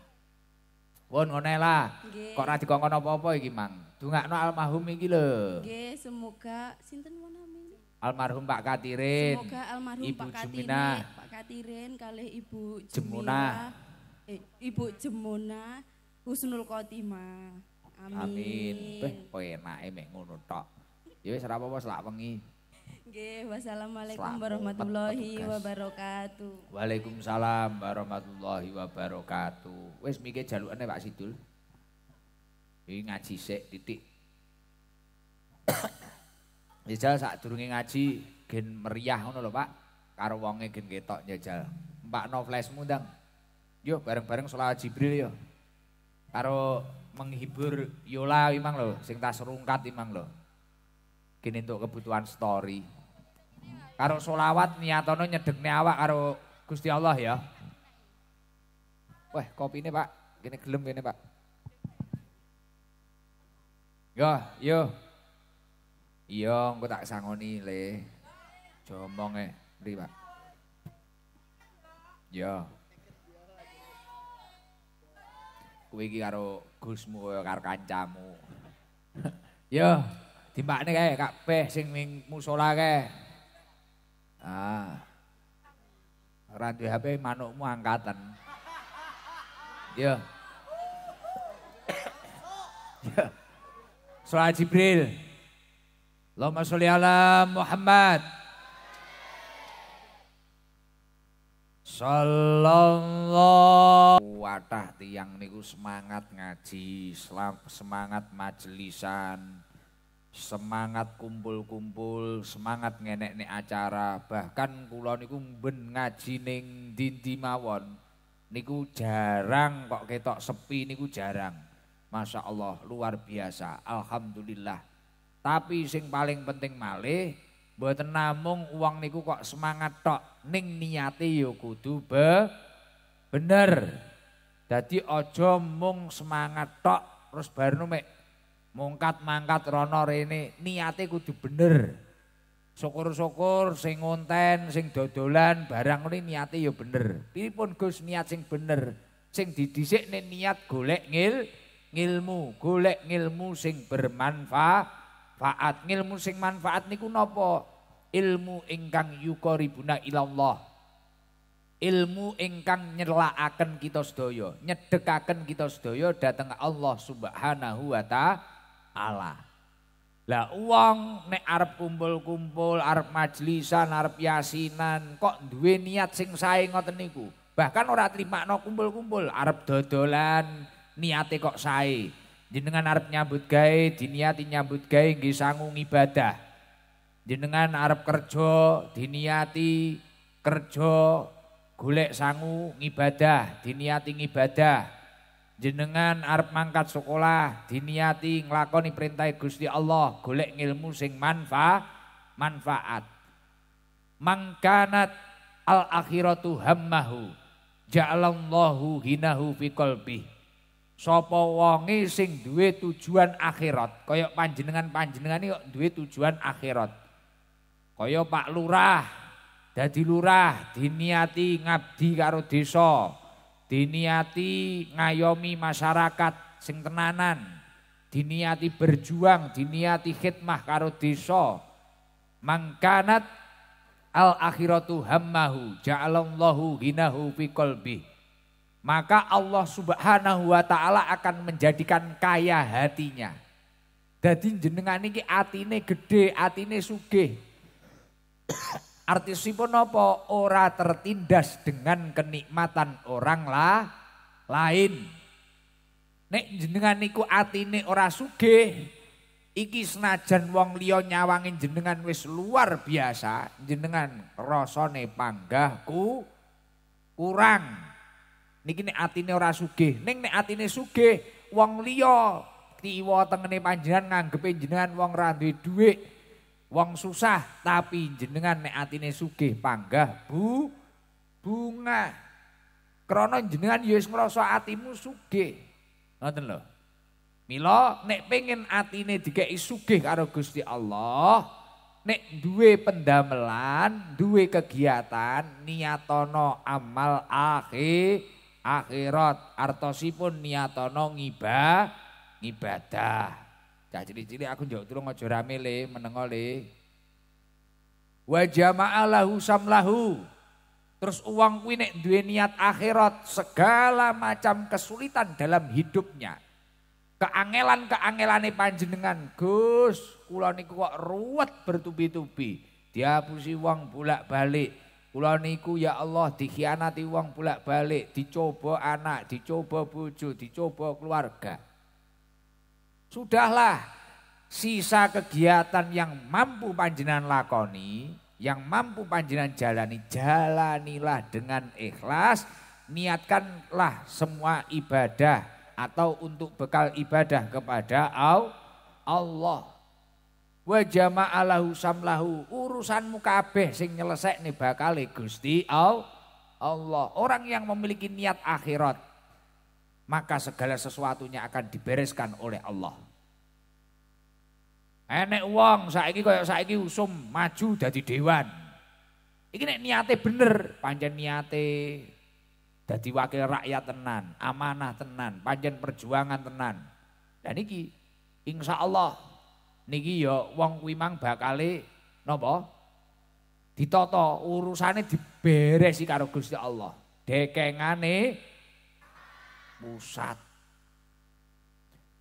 Pun ngene lah. Kok ora dikongkon apa-apa iki, Mang. Dungakno almarhum iki lho. Nggih, semoga sinten mau nami. Almarhum Pak Katirin. Semoga almarhum Pak Katirin. Pak Katirin kalih Ibu Jumina. Jemuna. Eh, Ibu Jemuna Husnul Khotimah. Amin. Amin. Beh, kok enak e ngono tok. Ya wis ora apa-apa selak wengi. Nggih, wassalamualaikum warahmatullahi wabarakatuh. Waalaikumsalam warahmatullahi wabarakatuh. Wis mikir jalukane Pak Sidul. Iki ngaji sik titik. Jajal saat durunge ngaji gen meriah ngono lho Pak. Karo wonge gen ketok jajal. Mbak no flash ndang. Yo bareng-bareng sholawat Jibril yo. Karo menghibur Yola imang lo, sing tas rungkat imang lo, Gini untuk kebutuhan story. Karo sholawat niatono nyedek awak karo Gusti Allah ya. Wah, kopi ini Pak, gini gelem kini Pak. Yo, yo. Iya, aku tak sangoni le. Jomonge, beri Pak. Yo. kowe iki karo gusmu karo kancamu. Yo, timbakne kae kabeh sing ning musala kae. Ah. Ora HP manukmu angkatan. Yo. Yo. Jibril. Allahumma sholli ala Muhammad. Sallallahu watah tiang niku semangat ngaji, semangat majelisan, semangat kumpul-kumpul, semangat ngenek-nek acara. Bahkan kula niku ben ngaji ning dinti mawon. Niku jarang kok ketok sepi niku jarang. Masya Allah luar biasa. Alhamdulillah. Tapi sing paling penting malih Mboten namung uang niku kok semangat tok, ning niati ya kudu be bener. Dadi aja mung semangat tok terus baru mek mungkat mangkat rono rene, niate kudu bener. Syukur-syukur sing ngonten, sing dodolan barang ngene niate ya bener. Piripun Gus niat sing bener, sing neng niat golek ngil ngilmu, golek ngilmu sing bermanfaat manfaat. Ngilmu sing manfaat niku nopo Ilmu ingkang yukoribuna ilallah. Ilmu ingkang nyelaaken kita sedaya, nyedekaken kita sedaya dateng Allah Subhanahu wa taala. Lah uang nek arep kumpul-kumpul, arep majlisan, arep yasinan, kok duwe niat sing sae ngoten niku. Bahkan ora terima kumpul-kumpul, arep dodolan, niate kok sae. Jenengan arep nyambut gawe, diniati nyambut gawe nggih sangu ibadah. Jenengan arep kerja, diniati kerja golek sangu ngibadah, diniati ngibadah. Jenengan arep mangkat sekolah, diniati nglakoni perintah Gusti Allah, golek ngilmu sing manfa, manfaat. Mangkanat al akhiratu hammahu ja'alallahu hinahu fi qalbihi Sapa wonge sing duwe tujuan akhirat. Kaya panjenengan-panjenengan iki kok duwe tujuan akhirat. Kaya Pak Lurah, dadi lurah diniati ngabdi karo desa, diniati ngayomi masyarakat sing tenanan, diniati berjuang, diniati khidmah karo desa. Mangkanat al akhiratu hammahu ja'alallahu hinahu fi qalbihi maka Allah Subhanahu wa taala akan menjadikan kaya hatinya. Jadi jenengan iki atine gede, atine sugih. pun apa? Ora tertindas dengan kenikmatan orang lah lain. Nek jenengan niku atine ora sugih, iki senajan wong liya nyawangin jenengan wis luar biasa, jenengan rasane panggahku kurang. Niki nek atine ora sugih, ning nek atine sugih wong liya tiwa tengene panjenengan nganggepe jenengan wong ra duwe dhuwit, wong susah tapi jenengan nek atine sugih panggah bu bunga. Krana jenengan ya wis ngrasa atimu sugih. Ngoten lho. Mila nek pengen atine dikeki sugih karo Gusti Allah, nek duwe pendamelan, duwe kegiatan, niatono amal akhir akhirat artosipun niatono ngibah ngibadah cah cili cili aku jauh dulu ngajur rame le menengo le wa samlahu terus uang kuwi nek duwe niat akhirat segala macam kesulitan dalam hidupnya keangelan-keangelane panjenengan Gus kula niku kok ruwet bertubi-tubi dia busi uang bolak-balik Kula niku ya Allah dikhianati wong pulak balik dicoba anak, dicoba bojo, dicoba keluarga. Sudahlah sisa kegiatan yang mampu panjenengan lakoni, yang mampu panjenengan jalani, jalanilah dengan ikhlas, niatkanlah semua ibadah atau untuk bekal ibadah kepada Allah wa jama'alahu samlahu urusanmu kabeh sing nih bakal Gusti Allah orang yang memiliki niat akhirat maka segala sesuatunya akan dibereskan oleh Allah enek uang, saiki kaya saiki usum maju dari dewan iki nek niate bener panjen niate jadi wakil rakyat tenan amanah tenan panjen perjuangan tenan dan ini insya Allah niki ya wong kuwi mang bakale napa ditata urusane diberesi karo Gusti Allah. Dekengane pusat.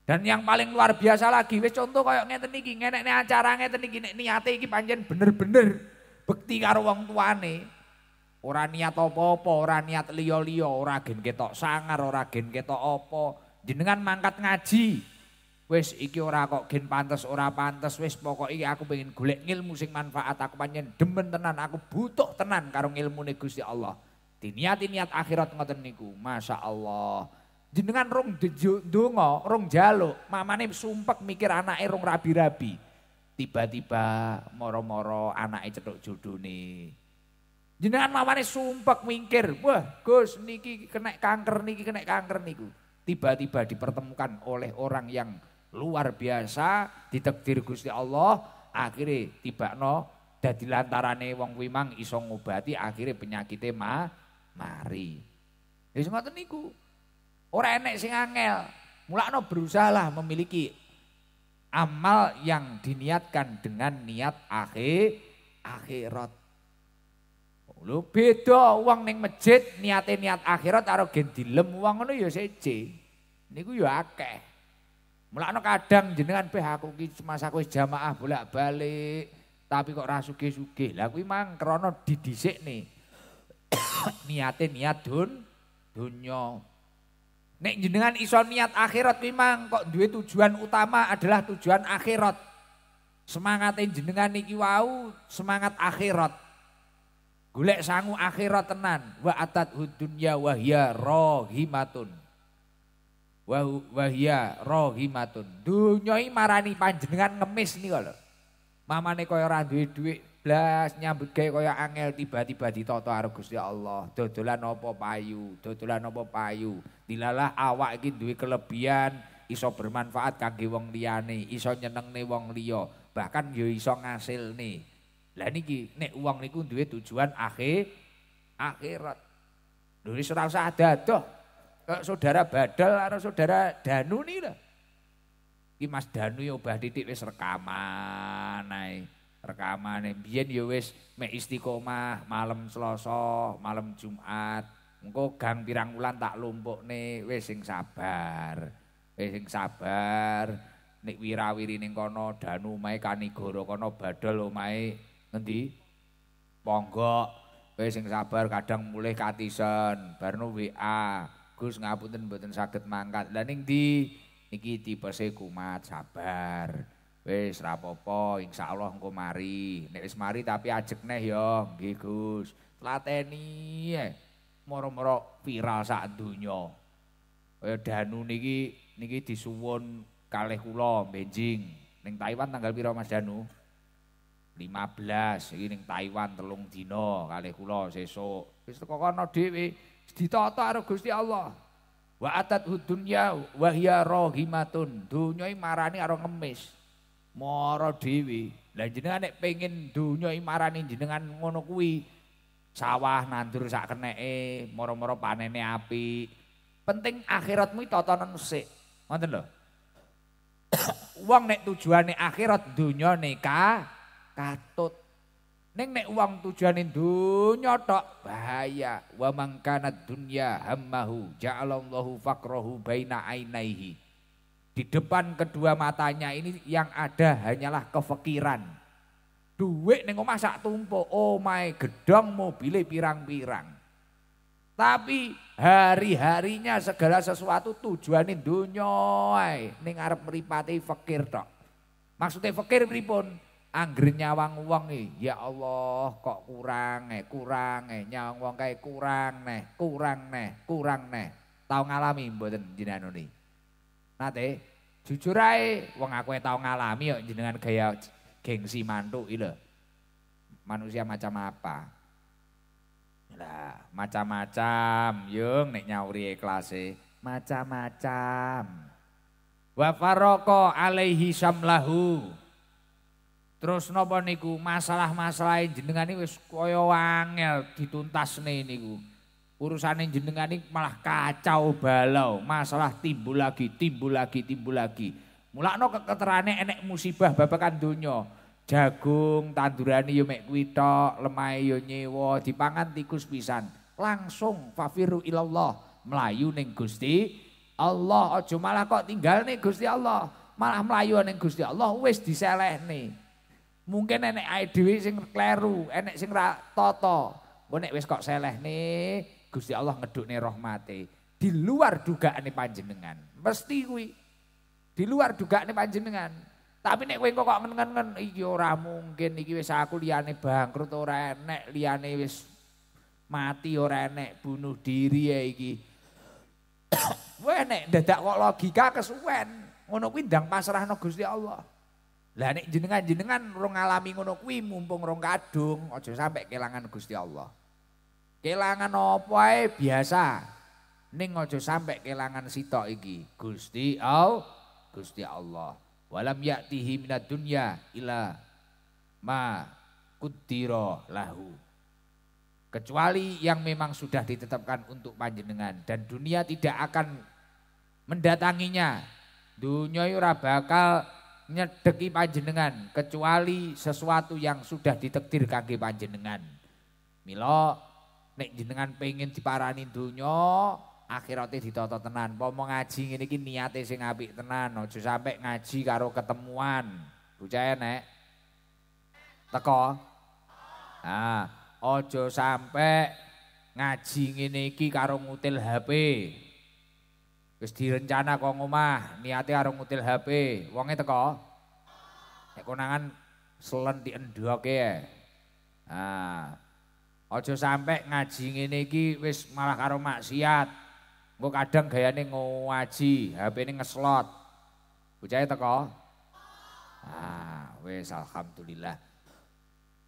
Dan yang paling luar biasa lagi, wis contoh kayak ngeten iki, ngenekne acara ngeten iki nek niate iki pancen bener-bener bekti karo wong tuane. Ora niat apa-apa, ora niat liya-liya, ora gen ketok sangar, ora gen ketok apa. Jenengan mangkat ngaji, Wes, iki ora kok gen pantas, ora pantas. Wes, pokok iki aku pengen golek ilmu sing manfaat aku panjen demen tenan aku butuh tenan karo ilmune Gusti Allah. Diniati niat akhirat ngoten niku. Masya Allah. Jenengan rong donga, rong jaluk, mamane sumpek mikir anake rong rabi-rabi. Tiba-tiba moro-moro anake cetuk jodone. Jenengan mamane sumpek mikir, wah Gus niki kena kanker niki kena kanker niku. Tiba-tiba dipertemukan oleh orang yang luar biasa ditakdir Gusti Allah akhirnya tiba no jadi lantarane wong wimang iso ngobati akhirnya penyakitnya ma mari ya semua niku orang enek sing angel mulakno berusahalah memiliki amal yang diniatkan dengan niat akhir akhirat lu beda uang neng masjid niatnya niat akhirat taruh gen uang wong yo ya seje. Niku yo ya akeh. Mulane kadang jenengan pe aku ki semasa aku jamaah bolak-balik tapi kok ra sugih-sugih. Lah kuwi mang krana didhisikne. Niate niat dun dunya. Nek jenengan iso niat akhirat kuwi mang kok duwe tujuan utama adalah tujuan akhirat. Semangat jenengan niki wau semangat akhirat. Golek sangu akhirat tenan wa atat dunya wahya rohimatun wahia rohimatun. Dunyoi marani panjenengan ngemis nih kalau. Mamane kaya ora duit dhuwit blas nyambut gawe kaya angel tiba-tiba ditoto karo Gusti Allah. Dodolan apa payu, dodolan apa payu. Dilalah awak iki duwe kelebihan iso bermanfaat kangge wong liyane, iso nyenengne wong liya, bahkan yo ya iso ngasilne. Lah niki nek uang niku duwe tujuan akhir akhirat. Lho serasa ada tuh saudara Badal atau saudara Danu nih lah. Mas Danu ya obah titik wis rekaman nai. Rekaman yang biyen ya wis me istiqomah malam seloso, malam Jumat. Engko gang pirang wulan tak lumpuk nih wis sing sabar. Wis sing sabar. Nik wirawiri ning kono Danu mae kanigoro kono Badal omae ngendi? Ponggok. Wis sing sabar kadang mulih katisen, bar WA. Gus ngapunten mboten saged mangkat. Lah ning ndi? Iki tipese kumat, sabar. Wis rapopo, insyaallah engko mari. Nek wis mari tapi ajek neh ya, nggih Gus. Telateni ya. Eh, moro-moro viral sak donya. Kaya Danu niki niki disuwun kalih kula benjing. Ning Taiwan tanggal pira Mas Danu? 15 iki ning Taiwan telung dina kalih kula sesuk. Wis teko kono dhewe ditata karo Gusti Allah. Wa atat dunya wa hiya rahimatun. Dunyo marani karo ngemis. Moro dewi. Lah jenengan nek pengin dunyo marani jenengan ngono kuwi. Sawah nandur sak keneke, moro-moro panene api. Penting akhiratmu tatanan sik. Ngoten lho. Wong nek tujuane akhirat dunya nikah katut Neng nek uang tujuan dunia tok bahaya. Wa mangkana dunya hammahu ja'alallahu fakrohu baina ainaihi. Di depan kedua matanya ini yang ada hanyalah kefikiran. Duit neng omah sak tumpuk. Oh my gedong mobile pirang-pirang. Tapi hari-harinya segala sesuatu tujuanin dunia neng ning arep meripati fakir tok. Maksudnya fakir pripun? Anggere nyawang wong iki, ya Allah kok kurang eh kurang eh nyawang wong kae kurang neh, kurang neh, kurang neh. Tau ngalami mboten jenengan niki? Nate jujur ae wong aku e tau ngalami kok jenengan gaya gengsi mantuk iki lho. Manusia macam apa? Lah, macam-macam, yung nek nyauri ikhlase, e macam-macam. Wa faroko alaihi syamlahu. Terus nopo niku masalah-masalah jenengan niku wis kaya angel dituntasne niku. Urusane jenengan niku malah kacau balau, masalah timbul lagi, timbul lagi, timbul lagi. Mulakno keketerane enek musibah babakan dunyo Jagung tanduran yo mek kuwi tok, lemahe yo nyewa, dipangan tikus pisan. Langsung fafiru ilallah, melayu neng Gusti Allah. Aja malah kok tinggal nih Gusti Allah, malah melayu neng Gusti Allah wis nih Mungkin enek ae dhewe sing kleru, enek sing ra tata. Mbok nek wis kok selehne, Gusti Allah ngedukne rahmate. Di luar dugaane panjenengan. Mesti kuwi. Di luar dugaane panjenengan. Tapi nek kowe kok ngen-ngen iki ora mungkin iki wis aku liyane bangkrut ora enek, liyane wis mati ora enek, bunuh diri ya iki. Weh nek dadak kok logika kesuwen. Ngono kuwi ndang pasrahno Gusti Allah. Lah nek jenengan-jenengan rong ngalami ngono kuwi mumpung rong kadung aja sampai kelangan Gusti Allah. Kelangan apa ae biasa. Ning aja sampai kelangan sitok iki. Gusti Allah, Gusti Allah. Walam ya'tihi minad dunya ila ma kudira lahu. Kecuali yang memang sudah ditetapkan untuk panjenengan dan dunia tidak akan mendatanginya. Dunia ora bakal nyedeki panjenengan kecuali sesuatu yang sudah ditektir kangge panjenengan. milo nek jenengan pengen diparani donya akhirate ditata tenan. Apa ngaji ngene iki niate sing apik tenan, aja sampe ngaji karo ketemuan. Bucaya nek? Teko. Ah, aja sampe ngaji ngene iki karo ngutil HP. Wis rencana kok ngomah, niate arep ngutil HP. Wonge teko. Nek konangan selen diendhoke. Ah. Aja sampe ngaji ngene iki wis malah karo maksiat. Engko kadang gayane ngaji, HP-ne ngeslot. Bocahe teko. Ah, wis alhamdulillah.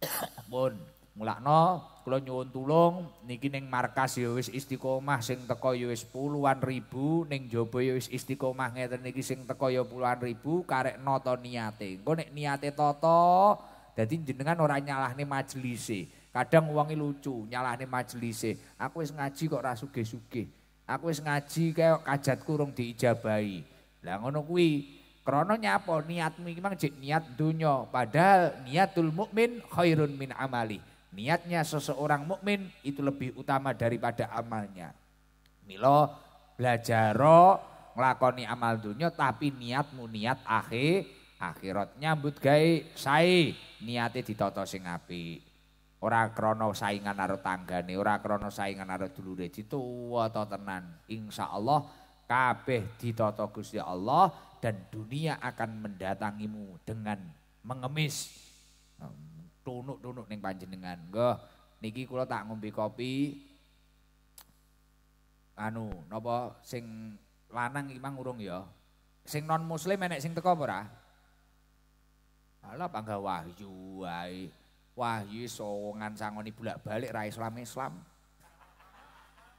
Pun mulakno kula nyuwun tulung niki ning markas ya wis istiqomah sing teko ya wis puluhan ribu ning jaba ya wis istiqomah ngeten niki sing teko ya puluhan ribu karek nata niate engko nek niate tata dadi jenengan ora nyalahne majelise kadang uangnya e lucu nyalahne majelise aku wis ngaji kok ra sugih-sugih aku wis ngaji kaya kajat kurung diijabahi lah ngono kuwi krono nyapa niatmu iki mang jek niat dunya padahal niatul mukmin khairun min amali Niatnya seseorang mukmin itu lebih utama daripada amalnya. Milo belajar, ngelakoni amal dunia tapi niatmu niat akhir akhirat nyambut gai sai niatnya ditoto sing api. Ora krono saingan tangga nih, ora krono saingan dulu deh, itu ta tenan. Insya Allah kabeh ditata Gusti Allah dan dunia akan mendatangimu dengan mengemis tunuk-tunuk neng panjenengan. Nggih, niki kula tak ngombe kopi. Anu, napa sing lanang imang urung ya? Sing non muslim enek sing teko apa ora? Alah panggah wahyu wae. Wahyu songan sangoni bolak-balik ra Islam-Islam.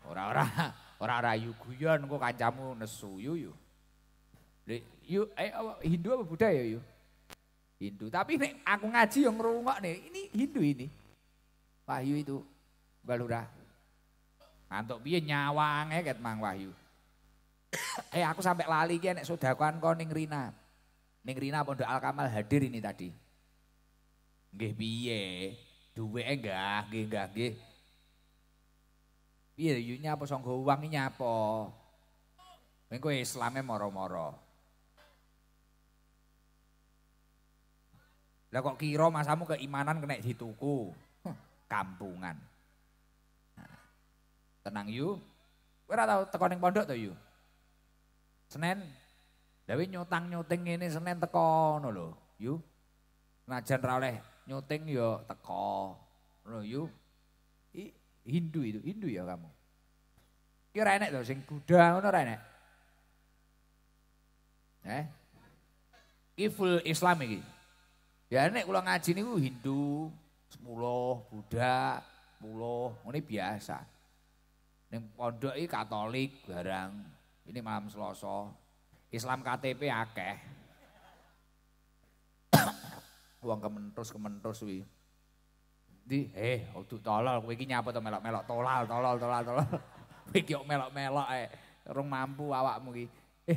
Ora-ora ora rayu guyon kok kancamu nesu yu yu. Lek yu eh Hindu apa Buddha ya yo? yu. Hindu. Tapi nek aku ngaji yang ngerungok nih, ini Hindu ini. Wahyu itu, Balurah. Ngantuk biar nyawang ya Mang Wahyu. eh aku sampai lali ki nek sodakoan kau ning Rina. Ning Rina Pondok Alkamal hadir ini tadi. Nggih biye, duwe enggak, nggih enggak nggih. Biye, Yunya apa songgo uang apa. Mengko Islamnya moro-moro. Lah kok kira masamu keimanan kena dituku. tuku kampungan. Nah, tenang yu. Kowe ora tau teko ning pondok to yu? Senin. Lah nyotang nyuting ini Senin teko ngono lho, yu. Najan ra oleh nyuting yo ya teko. Ngono yu. I, Hindu itu, Hindu ya kamu. Ki ora enek to sing Buddha ngono ora enek. Eh? Ki full Islam iki. Ya nek kula ngaji niku Hindu, 10, Buddha, 10, ini biasa. Ini pondok ini Katolik barang. Ini malam Selasa. Islam KTP akeh. Uang kementus kementus wi. Di, eh, waktu tolol wiki nyapa tuh melok-melok tolol, tolol, tolol, tolol. Wiki yuk melok-melok eh, Rung mampu awak mugi,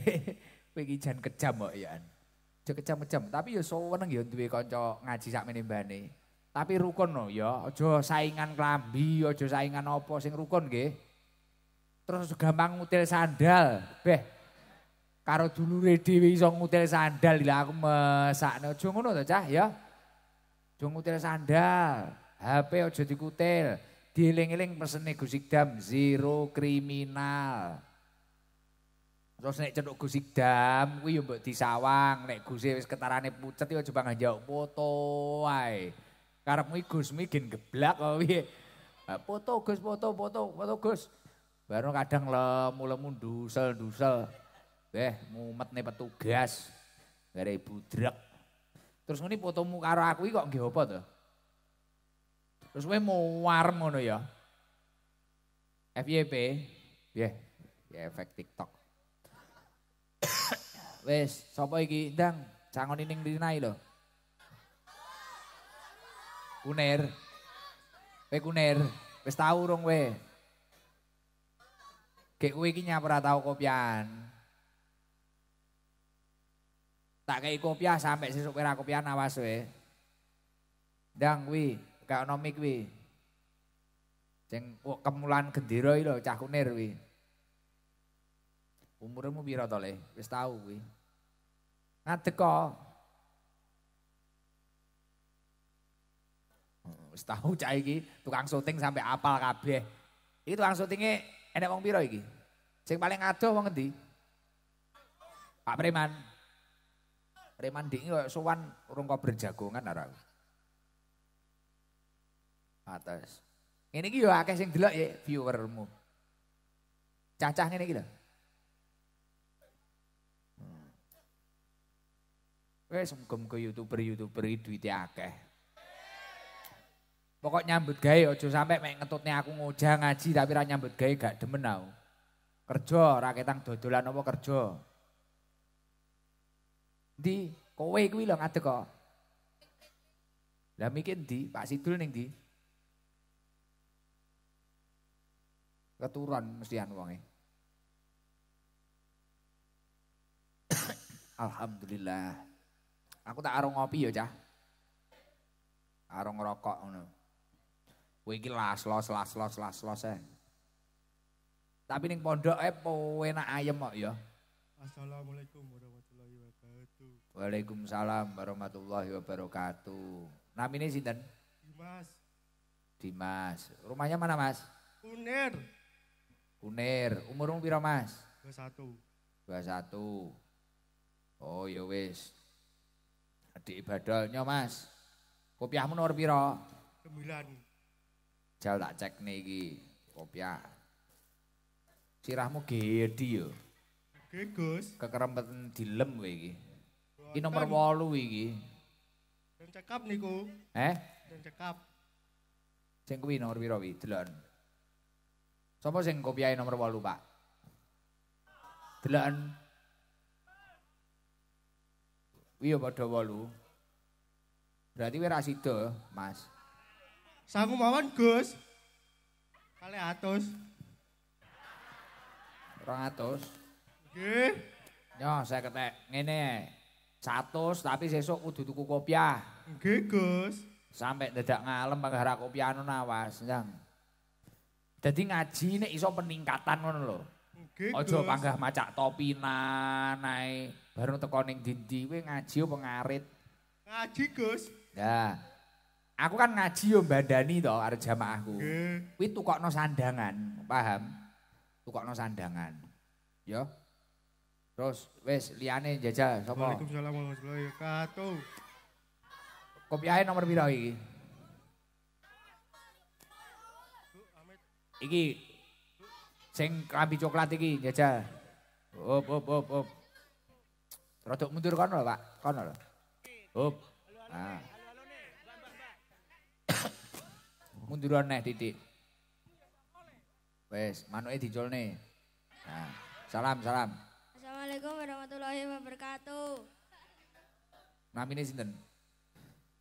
Wiki jangan kejam mbak ya. kecem-kecem, tapi ya seneng ya duwe kanca ngaji sak menembane. Tapi rukun no ya, aja saingan klambi, aja saingan apa sing rukun nggih. Terus gampang ngutil sandal, beh. Karo dulure dhewe iso ngutil sandal lha aku mesakne aja ngono to cah ya. Aja ngutil sandal, HP aja dikutil. Dieling-eling pesene Gusik Dam, zero kriminal. Terus nek cenduk gusigdam kuwi yo mbok disawang, nek guse wis ketarane pucet yo coba nganjauk foto wae. Karepmu Gusmi gen geblak kok piye. Foto Gus, foto, foto, foto Gus. Baru kadang lemu-lemu dusel-dusel. Beh, mumet nih petugas. Gara budrek. Terus foto mu karo aku iki kok nggih apa tuh, Terus kowe muar ngono ya. FYP. Piye? Yeah. Ya yeah, efek TikTok. Wes, sapa iki, Ndang? Cangon ning dinai lho. Kuner. Kowe kuner. Wes tau urung kowe. Kek kowe iki nyapra tau kopian. Tak kei kopiah sampe sesuk ora kopian awas kowe. Ndang kuwi, gak ono mik kuwi. Sing kemulan gendera iki lho, cah kuner kuwi. Umurmu pira to, Le? Wis tau kuwi. Ngadeg kok. Hmm, wis tau cah iki tukang syuting sampai apal kabeh. Iki tukang syutinge enek wong pira iki? Sing paling adoh wong endi? Pak Preman. Preman dingi koyo sowan urung kober jagongan ora. Atas. ini ki yo akeh sing delok ya viewermu. Cacah ngene iki lho. Wes muga ke YouTuber-YouTuber itu itu akeh. Pokok nyambut gawe ojo sampai main aku ngoja ngaji tapi rakyat nyambut gawe gak demen Kerjo, Kerja rakyatang dodolan apa kerja. Di kowe kuwi lho ngadeg kok. Lah mikir di, Pak Sidul ning di. Keturunan mestian wonge. Alhamdulillah. Aku tak arung ngopi ya, Cah. Arung rokok ngono. Kowe iki las-los las-los eh. Tapi ning pondok e enak ayem kok ya. Assalamualaikum warahmatullahi wabarakatuh. Waalaikumsalam warahmatullahi wabarakatuh. Namine sinten? Dimas. Dimas. Rumahnya mana, Mas? Unir. Unir. Umurmu pira, Mas? 21. 21. Oh, ya wis. Adik ibadol nyo mas. Kopiah nomor pira? Sembilan. Jal tak cek nih ki. Kopiah. Sirahmu gede yo. Gegus. Kekerempetan dilem weh ki. Ki nomor walu weh ki. cekap niku. Eh? Dan cekap. Sing kuwi nomor piro wi? Delon. Sopo sing kopiahin nomor walu pak? Delon. Delon. Iya pada wolu. Berarti wira sido, mas. Sangku mawan Gus. Kali atus. Rang atus. Oke. Ya saya ketek, ngene. Satu, tapi sesok kudu tuku kopiah. Oke Gus. Sampai tidak ngalem panggah harap kopiah anu nawas. Yang. Jadi ngaji ini iso peningkatan kan lho. Oke Gus. Ojo panggah macak topi na, naik. Baru teko ning dindi we ngaji apa ngarit? Ngaji, Gus. Ya. Aku kan ngaji yo mbandani to karo jamaahku. Kuwi okay. tukokno sandangan, paham? Tukokno sandangan. Yo. Terus wis liyane jajal sapa? Waalaikumsalam warahmatullahi wabarakatuh. Kopiahe nomor piro iki? Iki sing kambi coklat iki jajal. Op op op op. Rodok mundur kono lho, Pak. Kono lho. Hop. Nah. mundur neh titik. Wes, manuke diculne. Nah, salam, salam. Assalamualaikum warahmatullahi wabarakatuh. Namine sinten?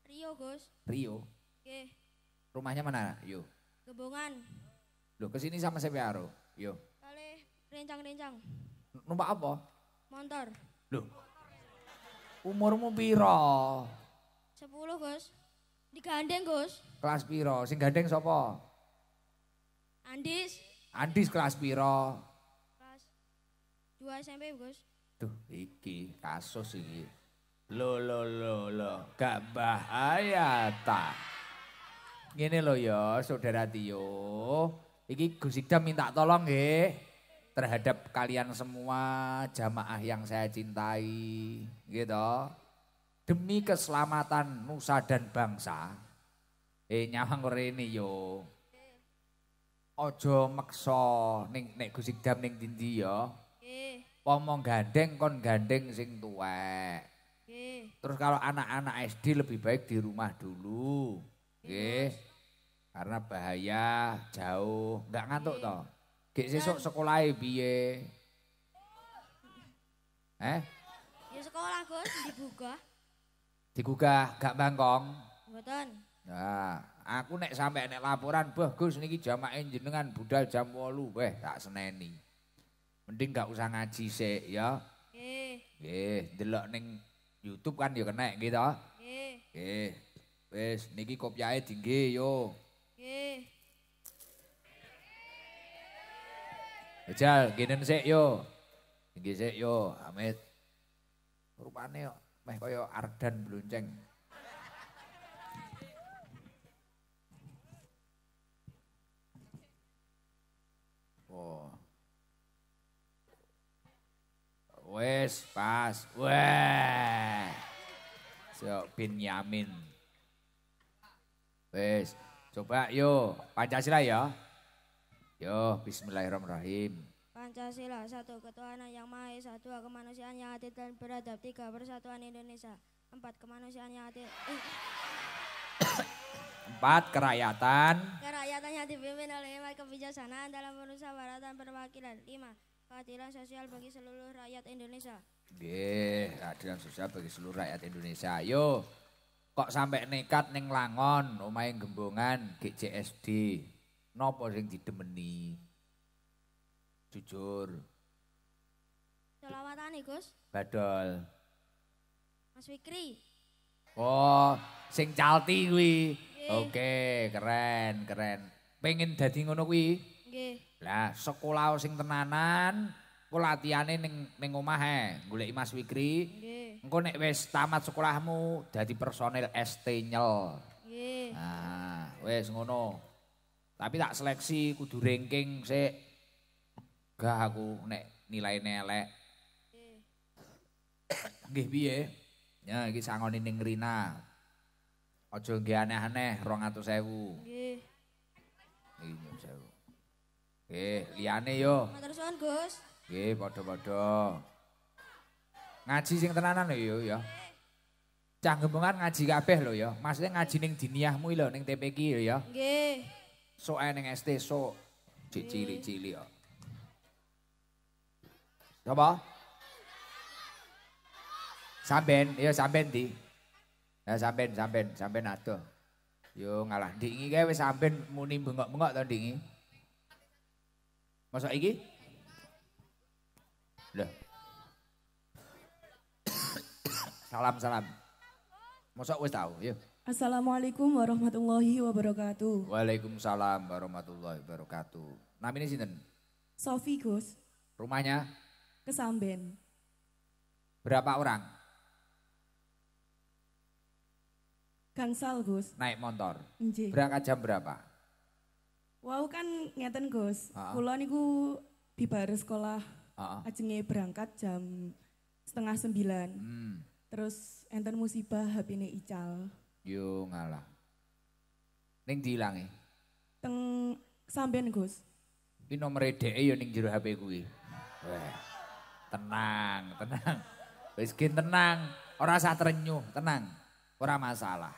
Rio, Gus. Rio. Nggih. Rumahnya mana, Yo? Gebongan. Loh, kesini sama siapa, Aro? Yo. Kali rencang-rencang. Numpak apa? Motor. Loh, Umurmu piro? Sepuluh, Gus. Digandeng, Gus. Kelas piro? Sing gandeng sopo? Andis. Andis kelas piro? Kelas dua SMP, Gus. Tuh, iki kasus iki. Lho, lho, lho, lho. Gak bahaya, ta. Gini lho, ya, saudara Tio. Iki Gus Ikda minta tolong, he. terhadap kalian semua jamaah yang saya cintai gitu demi keselamatan nusa dan bangsa eh nyawang ini yo ojo makso ning nek gusik Dam ning dindi yo nggih gandeng kon gandeng sing tuwek terus kalau anak-anak SD lebih baik di rumah dulu Oke. karena bahaya jauh nggak ngantuk toh Gek sekolah sekolahe piye? Eh? Ya sekolah, Gus, Di Digugah gak bangkong. Mboten. Nah, aku nek sampe nek laporan, Bah, Gus niki jamake jenengan budal jam 8, weh, tak seneni. Mending gak usah ngaji sik, ya. Nggih. Eh. Eh, Nggih, delok ning YouTube kan ya kena gitu. Nggih. Eh. Nggih. Wis, niki kopyae dinggih yo. Ejal, ginen seyo, yo. Nggih sik yo, Rupane yo meh kaya Ardan Blonceng. Oh. Wes pas. wes. Sok Yamin. Wes, coba yo Pancasila ya. Yo, bismillahirrahmanirrahim. Pancasila, satu ketuhanan yang maha esa, dua kemanusiaan yang adil dan beradab, tiga persatuan Indonesia, empat kemanusiaan yang adil. Empat kerakyatan. Kerakyatan yang dipimpin oleh hemat kebijaksanaan dalam dan perwakilan. Lima, keadilan sosial bagi seluruh rakyat Indonesia. Nggih, keadilan sosial bagi seluruh rakyat Indonesia. Yo, kok sampai nekat neng langon, omahe gembongan GCSD. Nopo sing didemeni? Jujur. Selawatane, Gus. Badol. Mas Wikri. Oh, sing calti kuwi. Oke, keren, keren. Pengen dadi ngono kuwi? Nggih. Lah, sekolah sing tenanan, ku latihane ning ning omahe, goleki Mas Wikri. Nggih. Engko nek wis tamat sekolahmu dadi personil ST nyel. Nggih. Ah, wis ngono. Tapi tak seleksi kudu ranking sik. Gak aku nek nilai elek. Nggih piye? Ya iki sangone ning Rina. Aja nggih aneh-aneh 200.000. Nggih. Nggih 200.000. Eh, liane yo. Matur suwun, Gus. Nggih, padha-padha. Ngaji sing tenanan lho yo ya. Cah ngaji kabeh lho ya. Maksudnya ngaji ning diniahmu lho ning TP iki lho ya. Nggih. So eneng SD so cili-cili ya. Ah. Coba. Saben, iya saben di. Ya saben, saben, saben ato. Yo ngalah dingi kae wis saben muni bengok-bengok to dingi. Masa iki? Lah. Salam-salam. Masa wis tau, yo. Ya. Assalamualaikum warahmatullahi wabarakatuh. Waalaikumsalam warahmatullahi wabarakatuh. Nama ini sinten? Sofi Gus. Rumahnya? Kesamben. Berapa orang? Gangsal Gus. Naik motor. Nji. Berangkat jam berapa? Wow kan ngeten Gus. Kulo niku bibar sekolah. Ajengnya berangkat jam setengah sembilan. Hmm. Terus enten musibah hp ini ical. Yo ngalah. Ning diilangi. Teng sampean Gus. Ki nomere E yo ning jero HP kuwi. Tenang, tenang. Wis tenang, ora usah terenyuh, tenang. Ora masalah.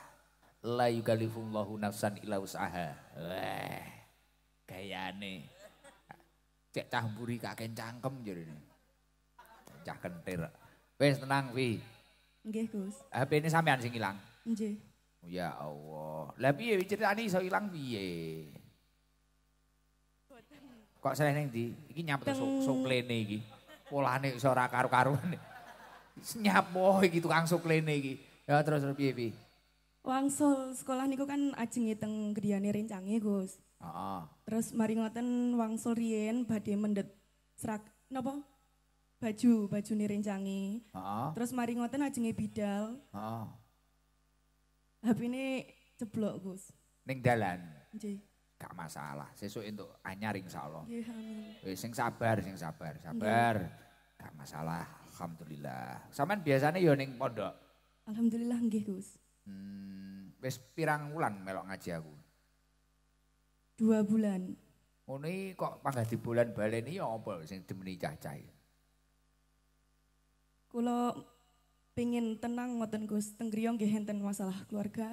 La yukallifullahu nafsan illa usaha. Wah. Gayane. Cek cah mburi kakek cangkem jarene. Cah kentir. Wes tenang, Pi. Nggih, Gus. HP ini sampean sing ilang. Nggih. Ya Allah. Lah piye ceritane iso ilang piye? Kok salah ning ndi? Iki sok suklene iki. Polane iso ora karu-karuan. Nyapo oh, iki tukang suklene iki. Ya terus terus piye piye? Wangsul sekolah niku kan ajeng teng griyane rencange, Gus. Heeh. Terus mari ngoten wangsul riyen badhe mendet serak napa? Baju, baju rencange. Heeh. Terus mari ngoten ajenge bidal. Heeh. HP ini ceblok Gus. Ning dalan. Nggih. Gak masalah. Sesuk untuk anyar insyaallah. Nggih amin. Eh, sing sabar, sing sabar, sabar. Gak masalah. Alhamdulillah. saman biasanya yo ning pondok. Alhamdulillah nggih Gus. Hmm, wis pirang wulan melok ngaji aku? Dua bulan. Ini kok panggah di bulan balen ini ya apa sing demeni cah-cah? Kalau Pingin tenang ngoten Gus, tenggriyong griya nggih enten masalah keluarga.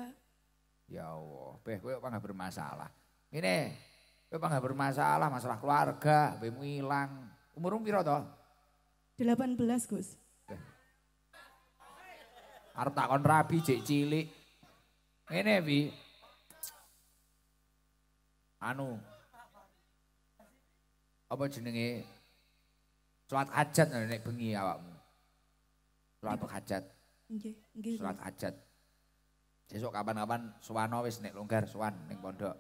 Ya Allah, beh kowe apa bermasalah. Ngene, kowe apa bermasalah masalah keluarga, bemu ilang. Umurmu piro to? 18, Gus. Arep takon rabi jek cilik. Ngene, Bi. Anu. Apa jenenge? Suat hajat nek bengi awakmu. Surat hajat. Nggih, Surat hajat. Sesuk kapan-kapan suwano wis nek longgar suwan ning pondok.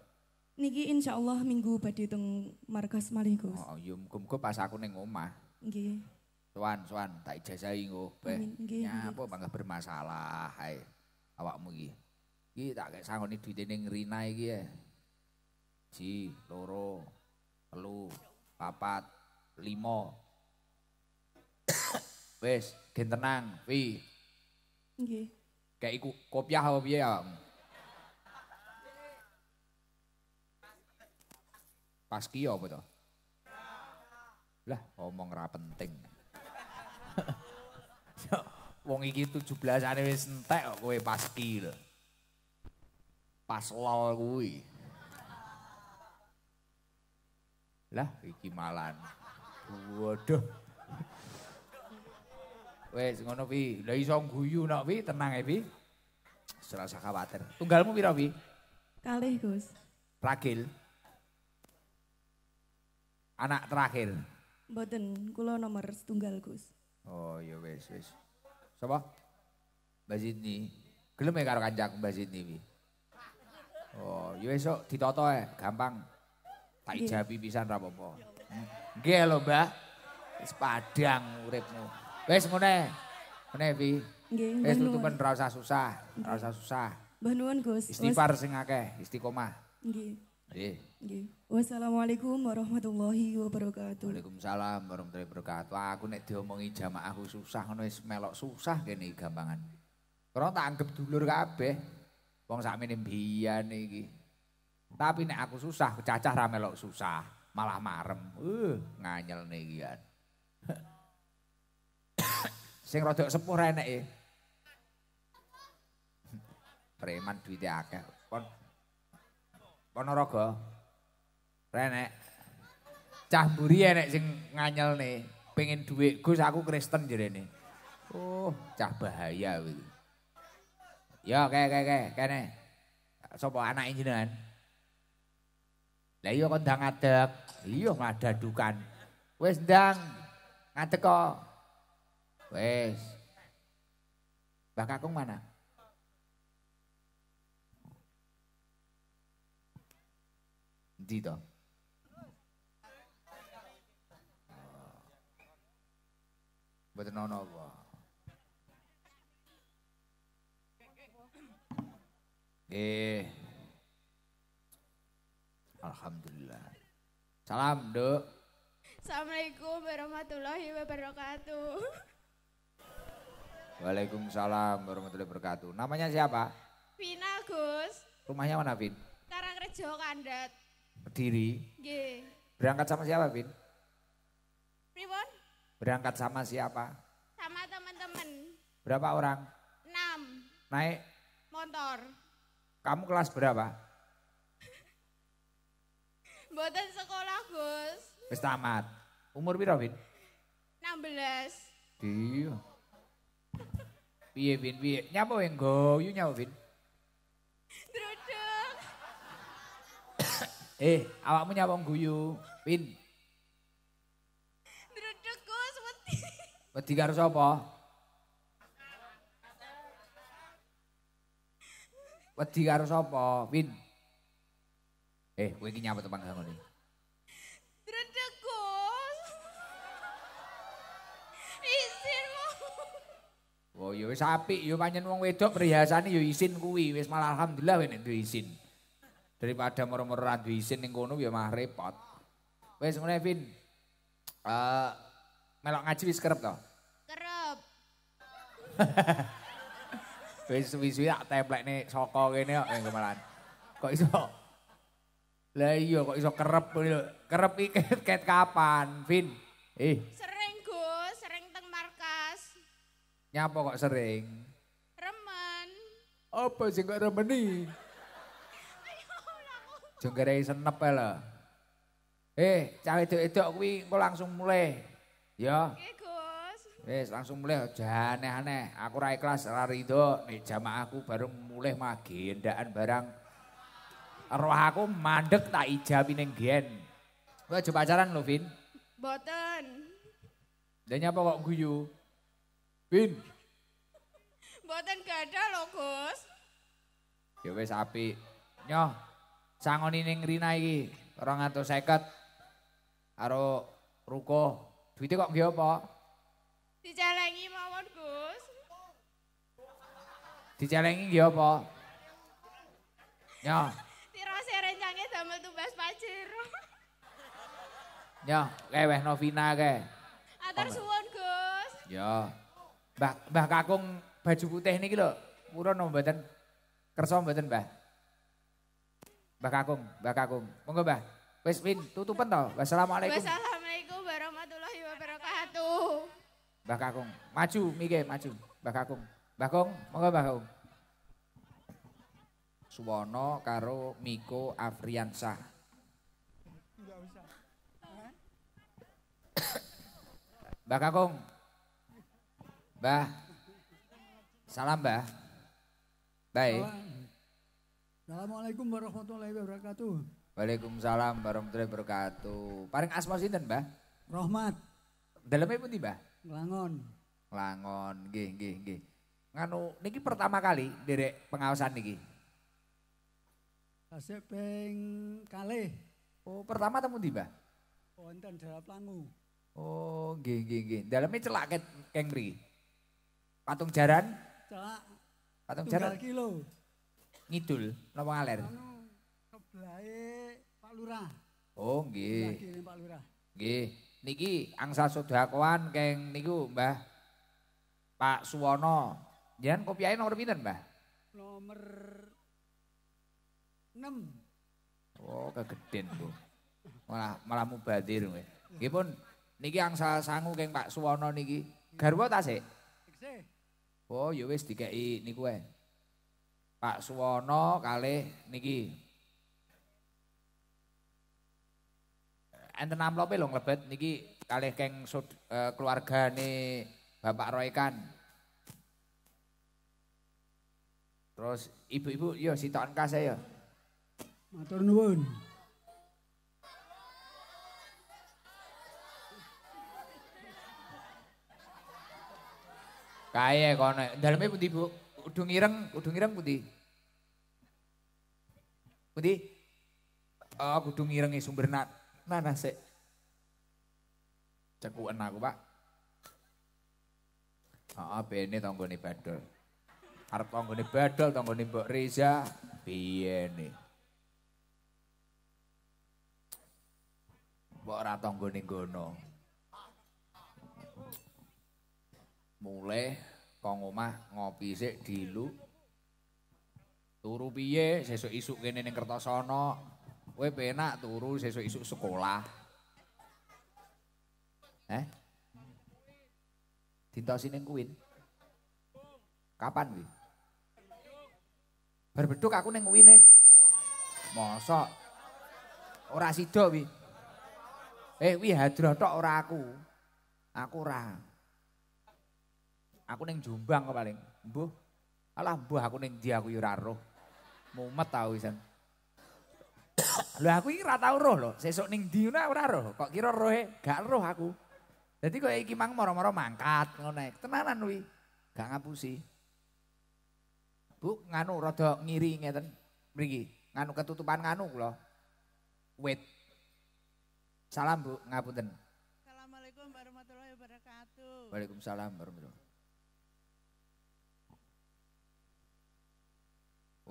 Niki insyaallah minggu badi teng markas malih Gus. Oh iya, muga-muga pas aku ning omah. Nggih. Suwan, suwan, tak ijazahi nggo. Nggih. Nyapa bangga bermasalah ae awakmu iki. Iki tak kek sangoni duite ning Rina iki ya. Ji, loro, telu, papat, lima, Wis, gen tenang, Pi. Nggih. Kayak iku kopiah apa piye ya? Pas ki apa to? Lah, omong ra penting. Wong iki 17-ane wis entek kok kowe pas ki Pas lol kuwi. Lah, iki malan. Waduh. Wes ngono Pi. Lah iso guyu nok Pi, tenang ya Pi. Ora khawatir. Tunggalmu pira Pi? Kalih, Gus. Ragil. Anak terakhir. Mboten, kula nomor setunggal, Gus. Oh, ya wes wis. Sapa? Mbak Sidni. Gelem ya karo kancaku Mbak Pi. Oh, ya esok ditoto ya, gampang. Tak ijabi pisan ra apa-apa. Nggih lho, Mbah. Wis uripmu. Wes ngene. Ngene Bi. Nggih. Wes tutupan ora usah susah, ora usah susah. Mbah nuwun Gus. Istighfar sing akeh, istiqomah. Nggih. Nggih. Nggih. Wassalamualaikum warahmatullahi wabarakatuh. Waalaikumsalam warahmatullahi wabarakatuh. Aku nek diomongi jamaah aku susah ngono wis melok susah kene gampangan. Ora tak anggap dulur kabeh. Wong sakmene mbiyan iki. Tapi nek aku susah, cacah ra melok susah, malah marem. uh, eh, nganyel nih sing rada sepuh ra enek e. Preman duite akeh. Kon Ponorogo. Rene. Cah mburi enek sing nganyelne, Pengen dhuwit Gus aku Kristen jerene. Oh, cah bahaya kuwi. Ya, kaya kaya kaya, kene. Sopo anak jenengan? Ya. iya kok ndang ngadeg. Iya ngadadukan. Wis ndang ngadeg kok. Wes. Mbak Kakung mana? Di to. Mboten ana apa. Eh. Alhamdulillah. Salam, Dok. Assalamualaikum warahmatullahi wabarakatuh. Waalaikumsalam warahmatullahi wabarakatuh. Namanya siapa? Vina Gus. Rumahnya mana Vin? Karangrejo Kandat. Kediri. G. Berangkat sama siapa Vin? Pribon. Berangkat sama siapa? Sama teman-teman. Berapa orang? Enam. Naik? Motor. Kamu kelas berapa? Mboten sekolah Gus. Wis tamat. Umur piro Vin? 16. Iya. Piye Vin, piye? Nyapa yang goyu nyapa Vin? Drudung. eh, awakmu nyapa goyu, Vin? Drudung Gus, seperti. Wedi harus apa? Wedi karo sapa, Vin? Eh, kowe iki nyapa tepang ngene. yo wis apik yo pancen wong wedok perhiasane yo isin kuwi wis malah alhamdulillah wene duwe isin. Daripada merem-merem ra duwe isin ning kono yo mah repot. Wis ngene Vin. Eh melok ngaji wis kerep to? Kerep. wis suwi-suwi tak templekne saka kene kok ngene malah. Kok iso? Lah iya kok iso kerep lho. Kerep iki ket kapan, Vin? Eh. Nyapa kok sering? Remen. Apa sih kok Jenggara yang senep ya Eh, cari itu itu aku engko langsung mulai. Ya. Nggih, langsung mulai aja aneh-aneh. Aku ra kelas ra Nih, nek jamaahku baru mulai endaan barang. Roh aku mandek tak ijabi ini gen. Gue coba pacaran lo, Vin. Boten. Dan nyapa kok guyu? Bin. Mboten gadah lho, Gus. Ya wis apik. Nyoh. Sangoni ning Rina iki 250. Karo ruko. Duite kok nggih apa? Dicelengi mawon, Gus. Dicelengi nggih apa? Nyoh. Tirose rencange damel tumbas pacir. Nyoh, kewehno Novina ke. Atur suwun, Gus. Yo. Ya. Mbah Mbah Kakung baju putih niki lho, purun no mboten kersa mboten Mbah? Mbah Kakung, Mbah Kakung. Monggo Mbah. Wis win tutupen to. Wassalamualaikum. Wassalamualaikum warahmatullahi wabarakatuh. Mbah Kakung, maju mike maju. Mbah Kakung. Mbah monggo Mbah Kakung. Suwono karo Miko Afriansah. bakakong Mbak Kakung, Mbah. Salam, Mbah. Baik. Assalamualaikum warahmatullahi wabarakatuh. Waalaikumsalam warahmatullahi wabarakatuh. Paling asma sinten, Mbah? Rohmat. Dalamnya pun tiba. Langon. Langon, gih gih gih. Nganu niki pertama kali derek pengawasan niki. Kasih peng kali. Oh, pertama temu tiba. Oh, enten daerah langu. Oh, gih gih gih. Dalamnya celak kengri. Kengri. Patung jaran? Patung jaran? kilo. Ngidul, napa ngaler? Anu Pak Lurah. Oh nggih. Pak Lurah. Nggih. Niki angsa sedhakoan keng niku Mbah Pak Suwono. Jangan kopi ae nomor pinten, Mbah? Nomor 6. Oh, kegeden Bu. Malah malah mubadir kowe. Nggih niki angsa sangu keng Pak Suwono niki. Garwa tasik? Isih. Oh, ya wis dikeki niku eh. Pak Suwono kalih niki. Enten amplope lho nglebet niki kalih keng uh, keluargane Bapak Roykan. Terus ibu-ibu yo sitokan kase yo. Matur nuwun. Kaya kone, Dalamnya pun bu. Udung ireng, udung ireng pun Pundi? Oh, gudung ireng e sumber nat. Nana sih. E. Cekuan aku pak. Oh, oh bini tonggo ni badol. Harap tonggo ni badol, tonggo ni mbok Reza. Bini. Mbok ratonggo ni gono. Mulih kong omah ngopi sik dilu. Turu piye sesuk isuk kene ning Kertosono. Kowe penak turu sesuk isuk sekolah. Eh? Ditosi ning kuwi. Kapan kuwi? Berbeduk aku ning kuwi ne. Mosok ora sida kuwi. Eh, wi hadrotok ora aku. Aku ora. Aku neng jumbang kok paling. bu, Alah bu, aku neng dia aku yo ya roh. Mumet tau isan. Lah aku ini ratau roh lho. Sesuk neng diuna ora roh. Kok kira rohe gak roh aku. Jadi kok iki mang moro-moro mangkat ngonek. Tenanan kuwi. Gak ngapusi. Bu nganu roto ngiri ngeten. Beri, nganu ketutupan nganu loh, wait. Salam Bu, ngapunten. Assalamualaikum warahmatullahi wabarakatuh. Waalaikumsalam warahmatullahi.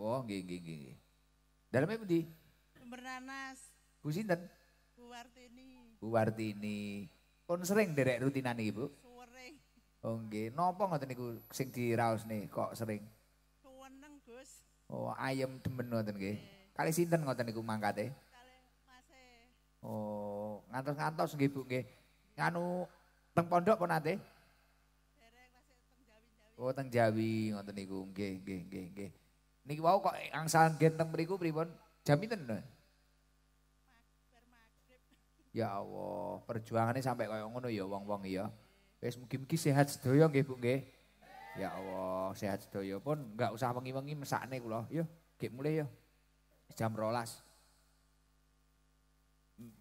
Oh, nggih nggih nggih. Dalamnya pundi? Sumber nanas. Bu sinten? Bu Wartini. Bu Wartini. Kon sering derek rutinan iki, Bu? Sering. Oh, nggih. Napa ngoten niku sing diraos nih kok sering? Suweneng, Gus. Oh, ayam demen ngoten nggih. Kali sinten ngoten niku mangkate? Kali Masih. Oh, ngantos-ngantos nggih, Bu nggih. Nganu teng pondok pun nate? Derek masih teng Jawi. Oh, teng Jawi ngoten niku. Nggih, nggih, nggih, nggih. Niki wau kok angsal genteng mriku pripun? Jam pinten? Eh? Ya Allah, perjuangannya sampai kaya ngono ya wong-wong ya. Wis mugi-mugi sehat sedaya nggih Bu nggih. Ya Allah, sehat sedaya pun enggak usah wengi-wengi mesakne kula. Yo, iya, nggih mulai iya. yo. Jam 12.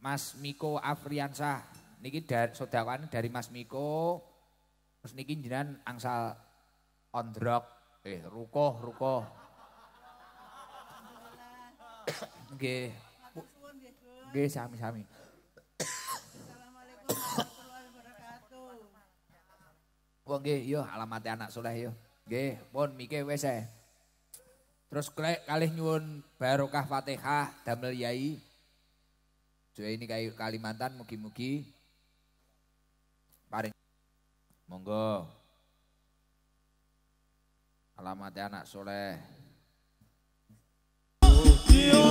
Mas Miko Afriansah niki dari sodakan dari Mas Miko terus niki jenengan angsal ondrok eh rukoh rukoh Nggih. Nggih sami-sami. Wong warahmatullahi wabarakatuh. nggih, yo alamatnya anak soleh yo. Nggih, pun mike wis eh. Terus klek kalih nyuwun barokah Fatihah damel yai. Juga ini kayu Kalimantan mugi-mugi paring monggo alamatnya anak soleh. Oh,